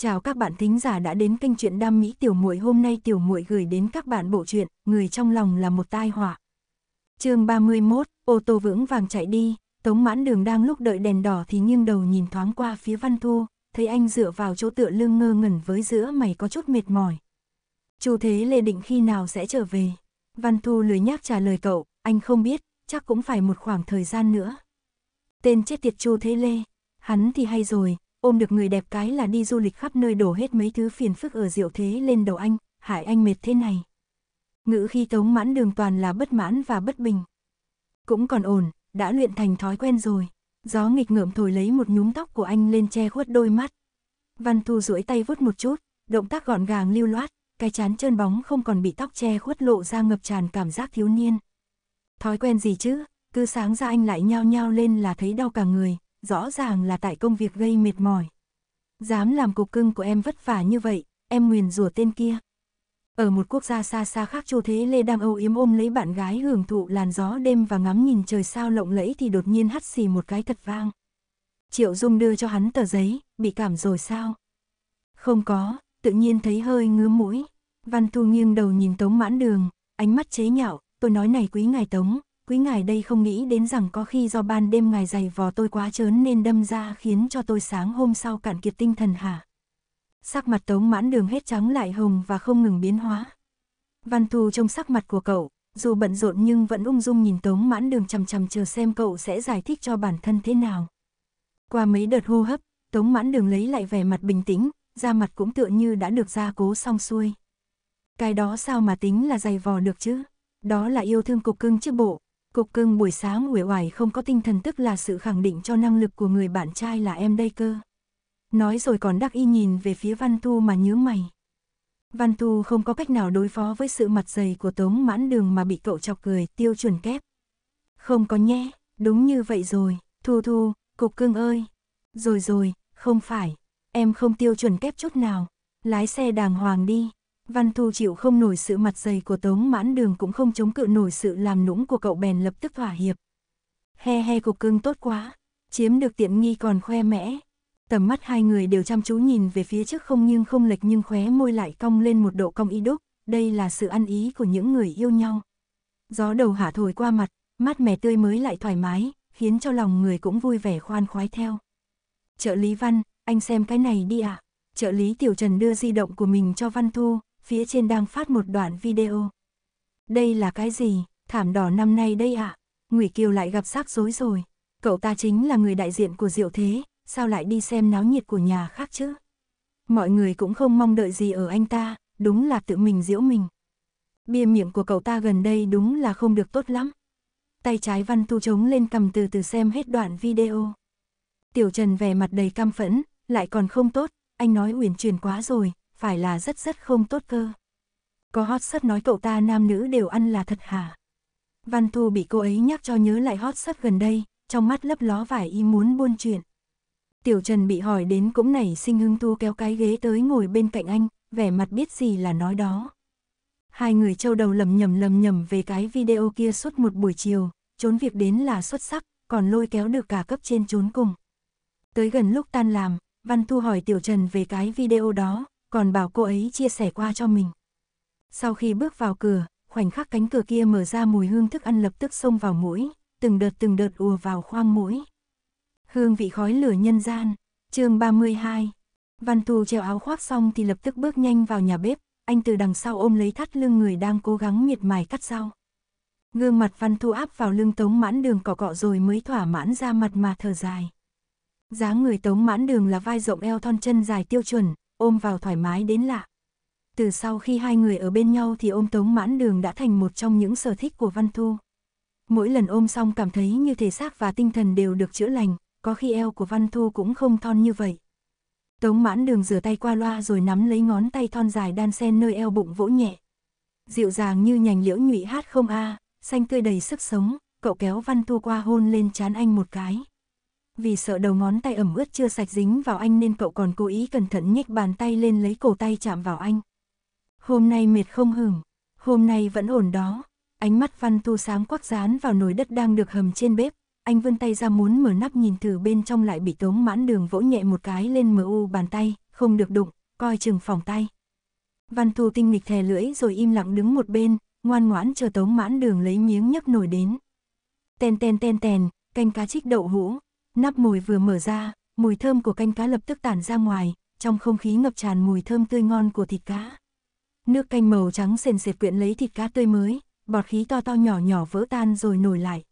Chào các bạn thính giả đã đến kênh truyện đam mỹ tiểu muội hôm nay tiểu muội gửi đến các bạn bộ truyện Người trong lòng là một tai họa. Chương 31, ô tô vững vàng chạy đi, Tống Mãn Đường đang lúc đợi đèn đỏ thì nghiêng đầu nhìn thoáng qua phía Văn Thu, thấy anh dựa vào chỗ tựa lưng ngơ ngẩn với giữa mày có chút mệt mỏi. Chu Thế Lê định khi nào sẽ trở về? Văn Thu lười nhác trả lời cậu, anh không biết, chắc cũng phải một khoảng thời gian nữa. Tên chết tiệt Chu Thế Lê, hắn thì hay rồi, ôm được người đẹp cái là đi du lịch khắp nơi đổ hết mấy thứ phiền phức ở rượu thế lên đầu anh, hại anh mệt thế này. Ngữ khi tống mãn đường toàn là bất mãn và bất bình. Cũng còn ổn, đã luyện thành thói quen rồi. Gió nghịch ngợm thổi lấy một nhúm tóc của anh lên che khuất đôi mắt. Văn Thu duỗi tay vuốt một chút, động tác gọn gàng lưu loát, cái chán trơn bóng không còn bị tóc che khuất lộ ra ngập tràn cảm giác thiếu niên. Thói quen gì chứ, cứ sáng ra anh lại nhao nhao lên là thấy đau cả người, rõ ràng là tại công việc gây mệt mỏi. Dám làm cục cưng của em vất vả như vậy, em nguyền rủa tên kia. Ở một quốc gia xa xa khác châu Thế Lê đang âu yếm ôm lấy bạn gái hưởng thụ làn gió đêm và ngắm nhìn trời sao lộng lẫy thì đột nhiên hắt xì một cái thật vang. Triệu Dung đưa cho hắn tờ giấy, bị cảm rồi sao? Không có, tự nhiên thấy hơi ngứa mũi. Văn Thu nghiêng đầu nhìn Tống Mãn Đường, ánh mắt chế nhạo, tôi nói này quý ngài Tống, quý ngài đây không nghĩ đến rằng có khi do ban đêm ngài dày vò tôi quá trớn nên đâm ra khiến cho tôi sáng hôm sau cạn kiệt tinh thần hả? Sắc mặt tống mãn đường hết trắng lại hồng và không ngừng biến hóa. Văn Thu trông sắc mặt của cậu, dù bận rộn nhưng vẫn ung dung nhìn tống mãn đường chằm chằm chờ xem cậu sẽ giải thích cho bản thân thế nào. Qua mấy đợt hô hấp, tống mãn đường lấy lại vẻ mặt bình tĩnh, da mặt cũng tựa như đã được gia cố xong xuôi. Cái đó sao mà tính là dày vò được chứ? Đó là yêu thương cục cưng chứ bộ, Cục cưng buổi sáng uể oải không có tinh thần tức là sự khẳng định cho năng lực của người bạn trai là em đây cơ. Nói rồi còn đắc y nhìn về phía Văn Thu mà nhớ mày. Văn Thu không có cách nào đối phó với sự mặt dày của Tống Mãn Đường mà bị cậu chọc cười tiêu chuẩn kép. Không có nhé, đúng như vậy rồi, Thu Thu, Cục cưng ơi. Rồi rồi, không phải, em không tiêu chuẩn kép chút nào, lái xe đàng hoàng đi. Văn Thu chịu không nổi sự mặt dày của Tống Mãn Đường cũng không chống cự nổi sự làm nũng của cậu bèn lập tức thỏa hiệp. He he cục cưng tốt quá, chiếm được tiện nghi còn khoe mẽ. Tầm mắt hai người đều chăm chú nhìn về phía trước không nhưng không lệch nhưng khóe môi lại cong lên một độ cong y đúc, đây là sự ăn ý của những người yêu nhau. Gió đầu hạ thổi qua mặt, mát mẻ tươi mới lại thoải mái, khiến cho lòng người cũng vui vẻ khoan khoái theo. Trợ lý Văn, anh xem cái này đi ạ. Trợ lý Tiểu Trần đưa di động của mình cho Văn Thu, phía trên đang phát một đoạn video. Đây là cái gì, thảm đỏ năm nay đây ạ? À? Ngụy Kiều lại gặp rắc rối rồi. Cậu ta chính là người đại diện của Diệu Thế, sao lại đi xem náo nhiệt của nhà khác chứ? Mọi người cũng không mong đợi gì ở anh ta, đúng là tự mình diễu mình. Bia miệng của cậu ta gần đây đúng là không được tốt lắm. Tay trái văn tu trống lên cầm từ từ xem hết đoạn video. Tiểu Trần vẻ mặt đầy cam phẫn, lại còn không tốt, anh nói uyển chuyển quá rồi, phải là rất rất không tốt cơ. Có hot sắt nói cậu ta nam nữ đều ăn là thật hả? Văn Thu bị cô ấy nhắc cho nhớ lại hot sắt gần đây, trong mắt lấp ló vài y muốn buôn chuyện. Tiểu Trần bị hỏi đến cũng nảy sinh hưng thu kéo cái ghế tới ngồi bên cạnh anh, vẻ mặt biết gì là nói đó. Hai người châu đầu lầm nhầm lầm nhầm về cái video kia suốt một buổi chiều, trốn việc đến là xuất sắc, còn lôi kéo được cả cấp trên trốn cùng. Tới gần lúc tan làm, Văn Thu hỏi Tiểu Trần về cái video đó, còn bảo cô ấy chia sẻ qua cho mình. Sau khi bước vào cửa, khoảnh khắc cánh cửa kia mở ra mùi hương thức ăn lập tức xông vào mũi, từng đợt từng đợt ùa vào khoang mũi. Hương vị khói lửa nhân gian, chương 32. Văn Thù treo áo khoác xong thì lập tức bước nhanh vào nhà bếp, anh từ đằng sau ôm lấy thắt lưng người đang cố gắng miệt mài cắt rau. Gương mặt Văn Thu áp vào lưng Tống Mãn Đường cỏ cọ rồi mới thỏa mãn ra mặt mà thở dài. Dáng người Tống Mãn Đường là vai rộng eo thon chân dài tiêu chuẩn, ôm vào thoải mái đến lạ. Từ sau khi hai người ở bên nhau thì ôm Tống Mãn Đường đã thành một trong những sở thích của Văn Thu. Mỗi lần ôm xong cảm thấy như thể xác và tinh thần đều được chữa lành, có khi eo của Văn Thu cũng không thon như vậy. Tống Mãn Đường rửa tay qua loa rồi nắm lấy ngón tay thon dài đan sen nơi eo bụng vỗ nhẹ. Dịu dàng như nhành liễu nhụy hát không a, xanh tươi đầy sức sống, cậu kéo Văn Thu qua hôn lên chán anh một cái vì sợ đầu ngón tay ẩm ướt chưa sạch dính vào anh nên cậu còn cố ý cẩn thận nhích bàn tay lên lấy cổ tay chạm vào anh. Hôm nay mệt không hưởng hôm nay vẫn ổn đó. Ánh mắt văn tu sáng quắc dán vào nồi đất đang được hầm trên bếp, anh vươn tay ra muốn mở nắp nhìn thử bên trong lại bị tống mãn đường vỗ nhẹ một cái lên mờ u bàn tay, không được đụng, coi chừng phòng tay. Văn tu tinh nghịch thè lưỡi rồi im lặng đứng một bên, ngoan ngoãn chờ tống mãn đường lấy miếng nhấc nổi đến. Tèn tèn tèn tèn, canh cá chích đậu hũ, Nắp mồi vừa mở ra, mùi thơm của canh cá lập tức tản ra ngoài, trong không khí ngập tràn mùi thơm tươi ngon của thịt cá. Nước canh màu trắng sền sệt quyện lấy thịt cá tươi mới, bọt khí to to nhỏ nhỏ vỡ tan rồi nổi lại.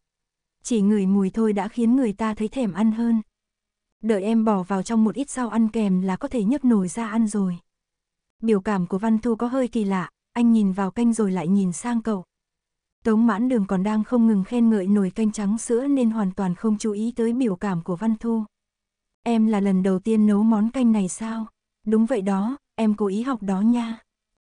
Chỉ ngửi mùi thôi đã khiến người ta thấy thèm ăn hơn. Đợi em bỏ vào trong một ít rau ăn kèm là có thể nhấp nồi ra ăn rồi. Biểu cảm của Văn Thu có hơi kỳ lạ, anh nhìn vào canh rồi lại nhìn sang cậu. Tống mãn đường còn đang không ngừng khen ngợi nồi canh trắng sữa nên hoàn toàn không chú ý tới biểu cảm của Văn Thu. Em là lần đầu tiên nấu món canh này sao? Đúng vậy đó, em cố ý học đó nha.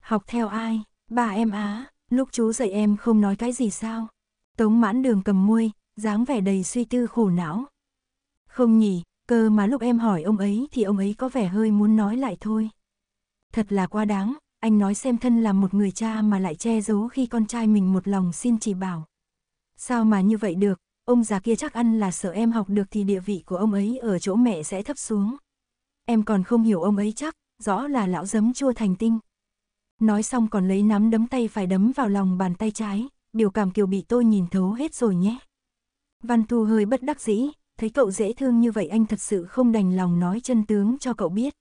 Học theo ai? Bà em á, lúc chú dạy em không nói cái gì sao? Tống mãn đường cầm môi, dáng vẻ đầy suy tư khổ não. Không nhỉ, cơ mà lúc em hỏi ông ấy thì ông ấy có vẻ hơi muốn nói lại thôi. Thật là quá đáng, anh nói xem thân là một người cha mà lại che giấu khi con trai mình một lòng xin chỉ bảo. Sao mà như vậy được, ông già kia chắc ăn là sợ em học được thì địa vị của ông ấy ở chỗ mẹ sẽ thấp xuống. Em còn không hiểu ông ấy chắc, rõ là lão giấm chua thành tinh. Nói xong còn lấy nắm đấm tay phải đấm vào lòng bàn tay trái, biểu cảm kiều bị tôi nhìn thấu hết rồi nhé. Văn Thu hơi bất đắc dĩ, thấy cậu dễ thương như vậy anh thật sự không đành lòng nói chân tướng cho cậu biết.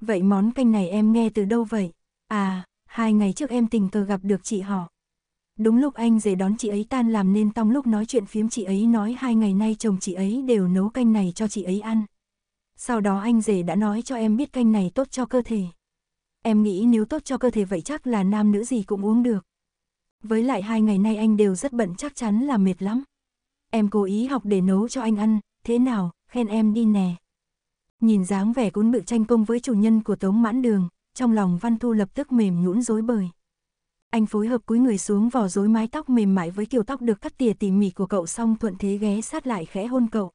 Vậy món canh này em nghe từ đâu vậy? À, hai ngày trước em tình cờ gặp được chị họ. Đúng lúc anh rể đón chị ấy tan làm nên trong lúc nói chuyện phiếm chị ấy nói hai ngày nay chồng chị ấy đều nấu canh này cho chị ấy ăn. Sau đó anh rể đã nói cho em biết canh này tốt cho cơ thể. Em nghĩ nếu tốt cho cơ thể vậy chắc là nam nữ gì cũng uống được. Với lại hai ngày nay anh đều rất bận chắc chắn là mệt lắm. Em cố ý học để nấu cho anh ăn, thế nào, khen em đi nè. Nhìn dáng vẻ cuốn bự tranh công với chủ nhân của Tống Mãn Đường, trong lòng Văn Thu lập tức mềm nhũn rối bời. Anh phối hợp cúi người xuống vò rối mái tóc mềm mại với kiểu tóc được cắt tỉa tỉ mỉ của cậu xong thuận thế ghé sát lại khẽ hôn cậu.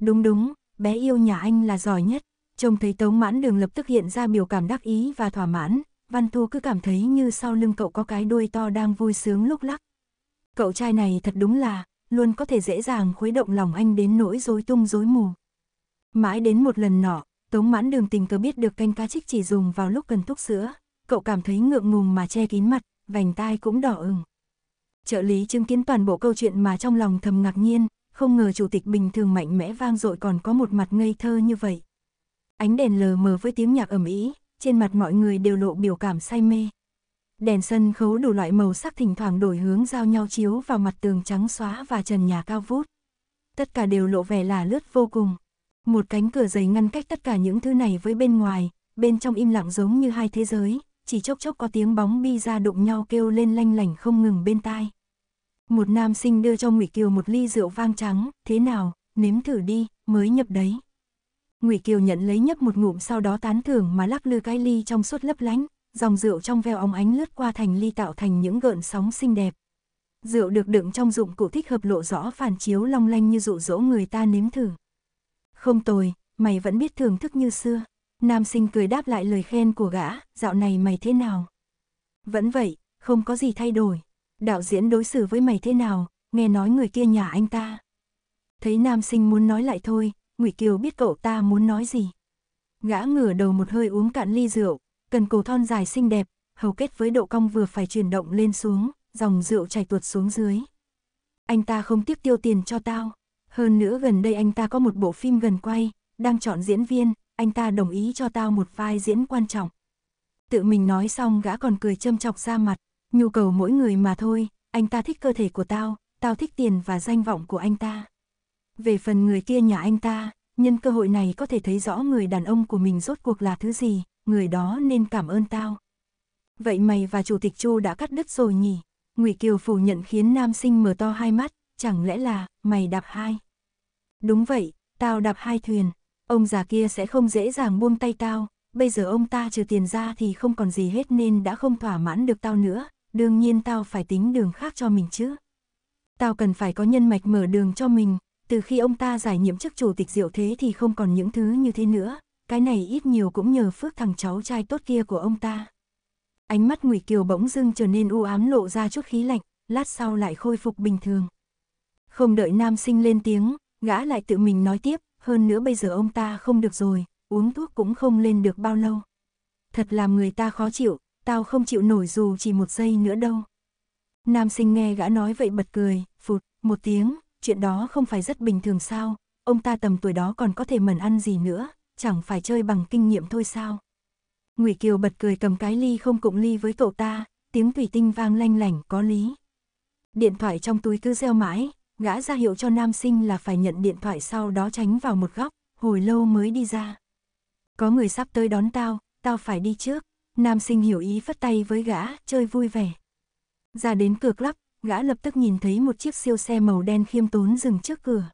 Đúng đúng, bé yêu nhà anh là giỏi nhất. Trông thấy Tống Mãn Đường lập tức hiện ra biểu cảm đắc ý và thỏa mãn, Văn Thu cứ cảm thấy như sau lưng cậu có cái đuôi to đang vui sướng lúc lắc. Cậu trai này thật đúng là, luôn có thể dễ dàng khuấy động lòng anh đến nỗi rối tung rối mù. Mãi đến một lần nọ, Tống mãn đường tình cờ biết được canh cá trích chỉ dùng vào lúc cần túc sữa, cậu cảm thấy ngượng ngùng mà che kín mặt, vành tai cũng đỏ ửng. Trợ lý chứng kiến toàn bộ câu chuyện mà trong lòng thầm ngạc nhiên, không ngờ chủ tịch bình thường mạnh mẽ vang dội còn có một mặt ngây thơ như vậy. Ánh đèn lờ mờ với tiếng nhạc ầm ĩ, trên mặt mọi người đều lộ biểu cảm say mê. Đèn sân khấu đủ loại màu sắc thỉnh thoảng đổi hướng giao nhau chiếu vào mặt tường trắng xóa và trần nhà cao vút. Tất cả đều lộ vẻ là lướt vô cùng. Một cánh cửa dày ngăn cách tất cả những thứ này với bên ngoài, bên trong im lặng giống như hai thế giới, chỉ chốc chốc có tiếng bóng bi ra đụng nhau kêu lên lanh lảnh không ngừng bên tai. Một nam sinh đưa cho Ngụy Kiều một ly rượu vang trắng, thế nào, nếm thử đi, mới nhập đấy. Ngụy Kiều nhận lấy nhấp một ngụm sau đó tán thưởng mà lắc lư cái ly trong suốt lấp lánh, dòng rượu trong veo óng ánh lướt qua thành ly tạo thành những gợn sóng xinh đẹp. Rượu được đựng trong dụng cụ thích hợp lộ rõ phản chiếu long lanh như dụ dỗ người ta nếm thử. Không tồi, mày vẫn biết thưởng thức như xưa. Nam sinh cười đáp lại lời khen của gã, dạo này mày thế nào? Vẫn vậy, không có gì thay đổi. Đạo diễn đối xử với mày thế nào, nghe nói người kia nhà anh ta. Thấy nam sinh muốn nói lại thôi, Ngụy Kiều biết cậu ta muốn nói gì. Gã ngửa đầu một hơi uống cạn ly rượu, cần cổ thon dài xinh đẹp, hầu kết với độ cong vừa phải chuyển động lên xuống, dòng rượu chảy tuột xuống dưới. Anh ta không tiếp tiêu tiền cho tao, hơn nữa gần đây anh ta có một bộ phim gần quay, đang chọn diễn viên, anh ta đồng ý cho tao một vai diễn quan trọng. Tự mình nói xong gã còn cười châm chọc ra mặt, nhu cầu mỗi người mà thôi, anh ta thích cơ thể của tao, tao thích tiền và danh vọng của anh ta. Về phần người kia nhà anh ta, nhân cơ hội này có thể thấy rõ người đàn ông của mình rốt cuộc là thứ gì, người đó nên cảm ơn tao. Vậy mày và chủ tịch Chu đã cắt đứt rồi nhỉ? Ngụy Kiều phủ nhận khiến nam sinh mở to hai mắt, chẳng lẽ là, mày đạp hai? Đúng vậy, tao đạp hai thuyền, ông già kia sẽ không dễ dàng buông tay tao, bây giờ ông ta trừ tiền ra thì không còn gì hết nên đã không thỏa mãn được tao nữa, đương nhiên tao phải tính đường khác cho mình chứ. Tao cần phải có nhân mạch mở đường cho mình, từ khi ông ta giải nhiệm chức chủ tịch diệu thế thì không còn những thứ như thế nữa, cái này ít nhiều cũng nhờ phước thằng cháu trai tốt kia của ông ta. Ánh mắt Ngụy Kiều bỗng dưng trở nên u ám lộ ra chút khí lạnh, lát sau lại khôi phục bình thường. Không đợi nam sinh lên tiếng, gã lại tự mình nói tiếp, hơn nữa bây giờ ông ta không được rồi, uống thuốc cũng không lên được bao lâu. Thật làm người ta khó chịu, tao không chịu nổi dù chỉ một giây nữa đâu. Nam sinh nghe gã nói vậy bật cười, phụt, một tiếng, chuyện đó không phải rất bình thường sao, ông ta tầm tuổi đó còn có thể mẩn ăn gì nữa, chẳng phải chơi bằng kinh nghiệm thôi sao. Ngụy Kiều bật cười cầm cái ly không cụng ly với cậu ta, tiếng thủy tinh vang lanh lảnh có lý. Điện thoại trong túi cứ reo mãi, gã ra hiệu cho nam sinh là phải nhận điện thoại sau đó tránh vào một góc, hồi lâu mới đi ra. Có người sắp tới đón tao, tao phải đi trước. Nam sinh hiểu ý phất tay với gã, chơi vui vẻ. Ra đến cửa club, gã lập tức nhìn thấy một chiếc siêu xe màu đen khiêm tốn dừng trước cửa.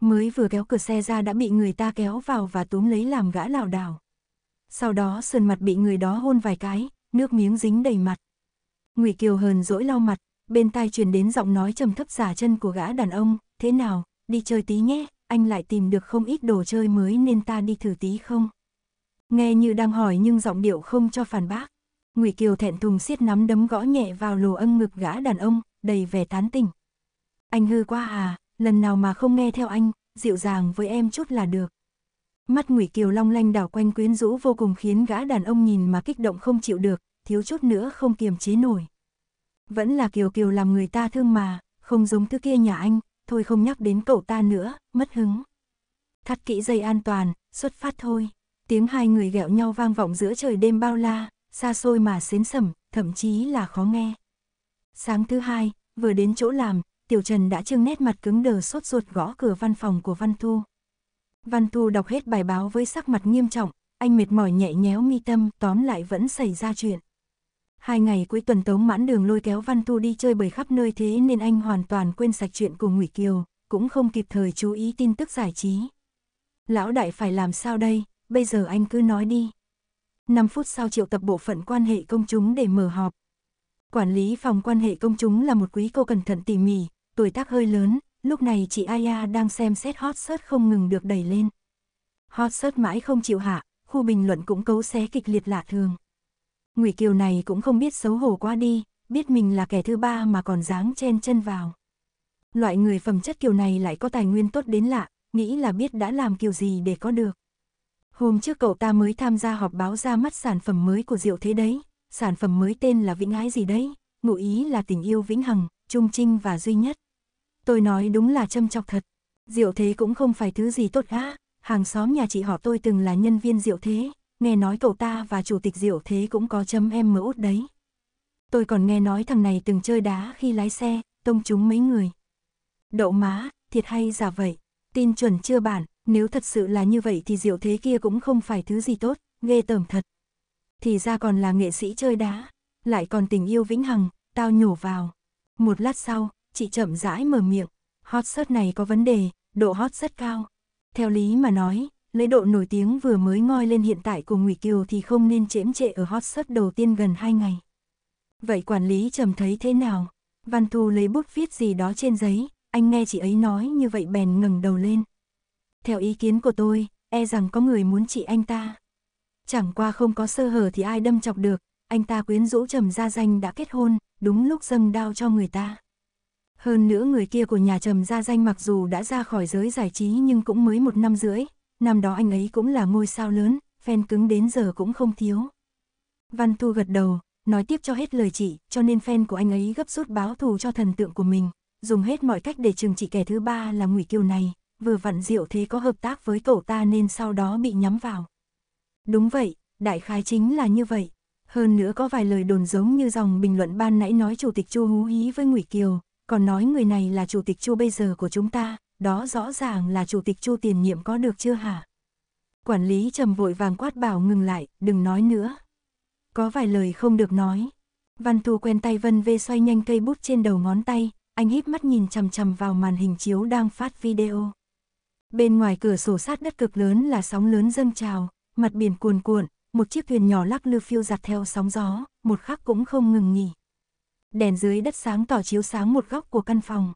Mới vừa kéo cửa xe ra đã bị người ta kéo vào và túm lấy làm gã lảo đảo. Sau đó sườn mặt bị người đó hôn vài cái, nước miếng dính đầy mặt. Ngụy Kiều hờn dỗi lau mặt, bên tai truyền đến giọng nói trầm thấp giả chân của gã đàn ông, thế nào, đi chơi tí nhé, anh lại tìm được không ít đồ chơi mới nên ta đi thử tí không? Nghe như đang hỏi nhưng giọng điệu không cho phản bác. Ngụy Kiều thẹn thùng siết nắm đấm gõ nhẹ vào lồ ân ngực gã đàn ông, đầy vẻ tán tỉnh. Anh hư quá à, lần nào mà không nghe theo anh, dịu dàng với em chút là được. Mắt Ngụy Kiều long lanh đảo quanh quyến rũ vô cùng khiến gã đàn ông nhìn mà kích động không chịu được, thiếu chút nữa không kiềm chế nổi vẫn là Kiều Kiều làm người ta thương mà, không giống thứ kia nhà anh, thôi không nhắc đến cậu ta nữa, mất hứng. Thắt kỹ dây an toàn, xuất phát thôi. Tiếng hai người ghẹo nhau vang vọng giữa trời đêm bao la, xa xôi mà xến sầm, thậm chí là khó nghe. Sáng thứ hai, vừa đến chỗ làm, Tiểu Trần đã trưng nét mặt cứng đờ sốt ruột gõ cửa văn phòng của Văn Thu. Văn Thu đọc hết bài báo với sắc mặt nghiêm trọng, anh mệt mỏi nhẹ nhéo mi tâm, tóm lại vẫn xảy ra chuyện. Hai ngày cuối tuần tống mãn đường lôi kéo Văn thu đi chơi bời khắp nơi thế nên anh hoàn toàn quên sạch chuyện của Ngụy Kiều, cũng không kịp thời chú ý tin tức giải trí. Lão đại phải làm sao đây, bây giờ anh cứ nói đi. 5 phút sau triệu tập bộ phận quan hệ công chúng để mở họp. Quản lý phòng quan hệ công chúng là một quý cô cẩn thận tỉ mỉ, tuổi tác hơi lớn, lúc này chị Aya đang xem xét hot search không ngừng được đẩy lên. Hot search mãi không chịu hạ, khu bình luận cũng cấu xé kịch liệt lạ thường ngụy Kiều này cũng không biết xấu hổ qua đi, biết mình là kẻ thứ ba mà còn dáng chen chân vào. Loại người phẩm chất Kiều này lại có tài nguyên tốt đến lạ, nghĩ là biết đã làm Kiều gì để có được. Hôm trước cậu ta mới tham gia họp báo ra mắt sản phẩm mới của Diệu Thế đấy, sản phẩm mới tên là Vĩnh Ái gì đấy, ngụ ý là tình yêu vĩnh hằng, trung trinh và duy nhất. Tôi nói đúng là châm chọc thật, Diệu Thế cũng không phải thứ gì tốt á, hàng xóm nhà chị họ tôi từng là nhân viên Diệu Thế, nghe nói cậu ta và chủ tịch Diệu Thế cũng có chấm em mỡ út đấy. Tôi còn nghe nói thằng này từng chơi đá khi lái xe, tông trúng mấy người. Đậu má, thiệt hay giả vậy, tin chuẩn chưa bản, nếu thật sự là như vậy thì Diệu Thế kia cũng không phải thứ gì tốt, ghê tởm thật. Thì ra còn là nghệ sĩ chơi đá, lại còn tình yêu vĩnh hằng, tao nhổ vào. Một lát sau, chị chậm rãi mở miệng, hot search này có vấn đề, độ hot rất cao. Theo lý mà nói, lấy độ nổi tiếng vừa mới ngoi lên hiện tại của Ngụy Kiều thì không nên chễm trệ ở hot search đầu tiên gần 2 ngày. Vậy quản lý trầm thấy thế nào? Văn Thu lấy bút viết gì đó trên giấy, anh nghe chị ấy nói như vậy bèn ngẩng đầu lên. Theo ý kiến của tôi, e rằng có người muốn trị anh ta. Chẳng qua không có sơ hở thì ai đâm chọc được, anh ta quyến rũ trầm gia danh đã kết hôn, đúng lúc dâng đao cho người ta. Hơn nữa người kia của nhà trầm gia danh mặc dù đã ra khỏi giới giải trí nhưng cũng mới một năm rưỡi, năm đó anh ấy cũng là ngôi sao lớn, fan cứng đến giờ cũng không thiếu. Văn Thu gật đầu, nói tiếp cho hết lời chị, cho nên fan của anh ấy gấp rút báo thù cho thần tượng của mình, dùng hết mọi cách để trừng trị kẻ thứ ba là ngụy kiều này, vừa vặn diệu thế có hợp tác với tổ ta nên sau đó bị nhắm vào. Đúng vậy, đại khái chính là như vậy. Hơn nữa có vài lời đồn giống như dòng bình luận ban nãy nói chủ tịch Chu hú hí với Ngụy Kiều, còn nói người này là chủ tịch Chu bây giờ của chúng ta, đó rõ ràng là chủ tịch Chu tiền nhiệm có được chưa hả? Quản lý trầm vội vàng quát bảo ngừng lại, đừng nói nữa. Có vài lời không được nói. Văn Thu quen tay Vân Vê xoay nhanh cây bút trên đầu ngón tay, anh híp mắt nhìn chằm chằm vào màn hình chiếu đang phát video. Bên ngoài cửa sổ sát đất cực lớn là sóng lớn dâng trào, mặt biển cuồn cuộn, một chiếc thuyền nhỏ lắc lư phiêu giặt theo sóng gió, một khắc cũng không ngừng nghỉ. Đèn dưới đất sáng tỏ chiếu sáng một góc của căn phòng.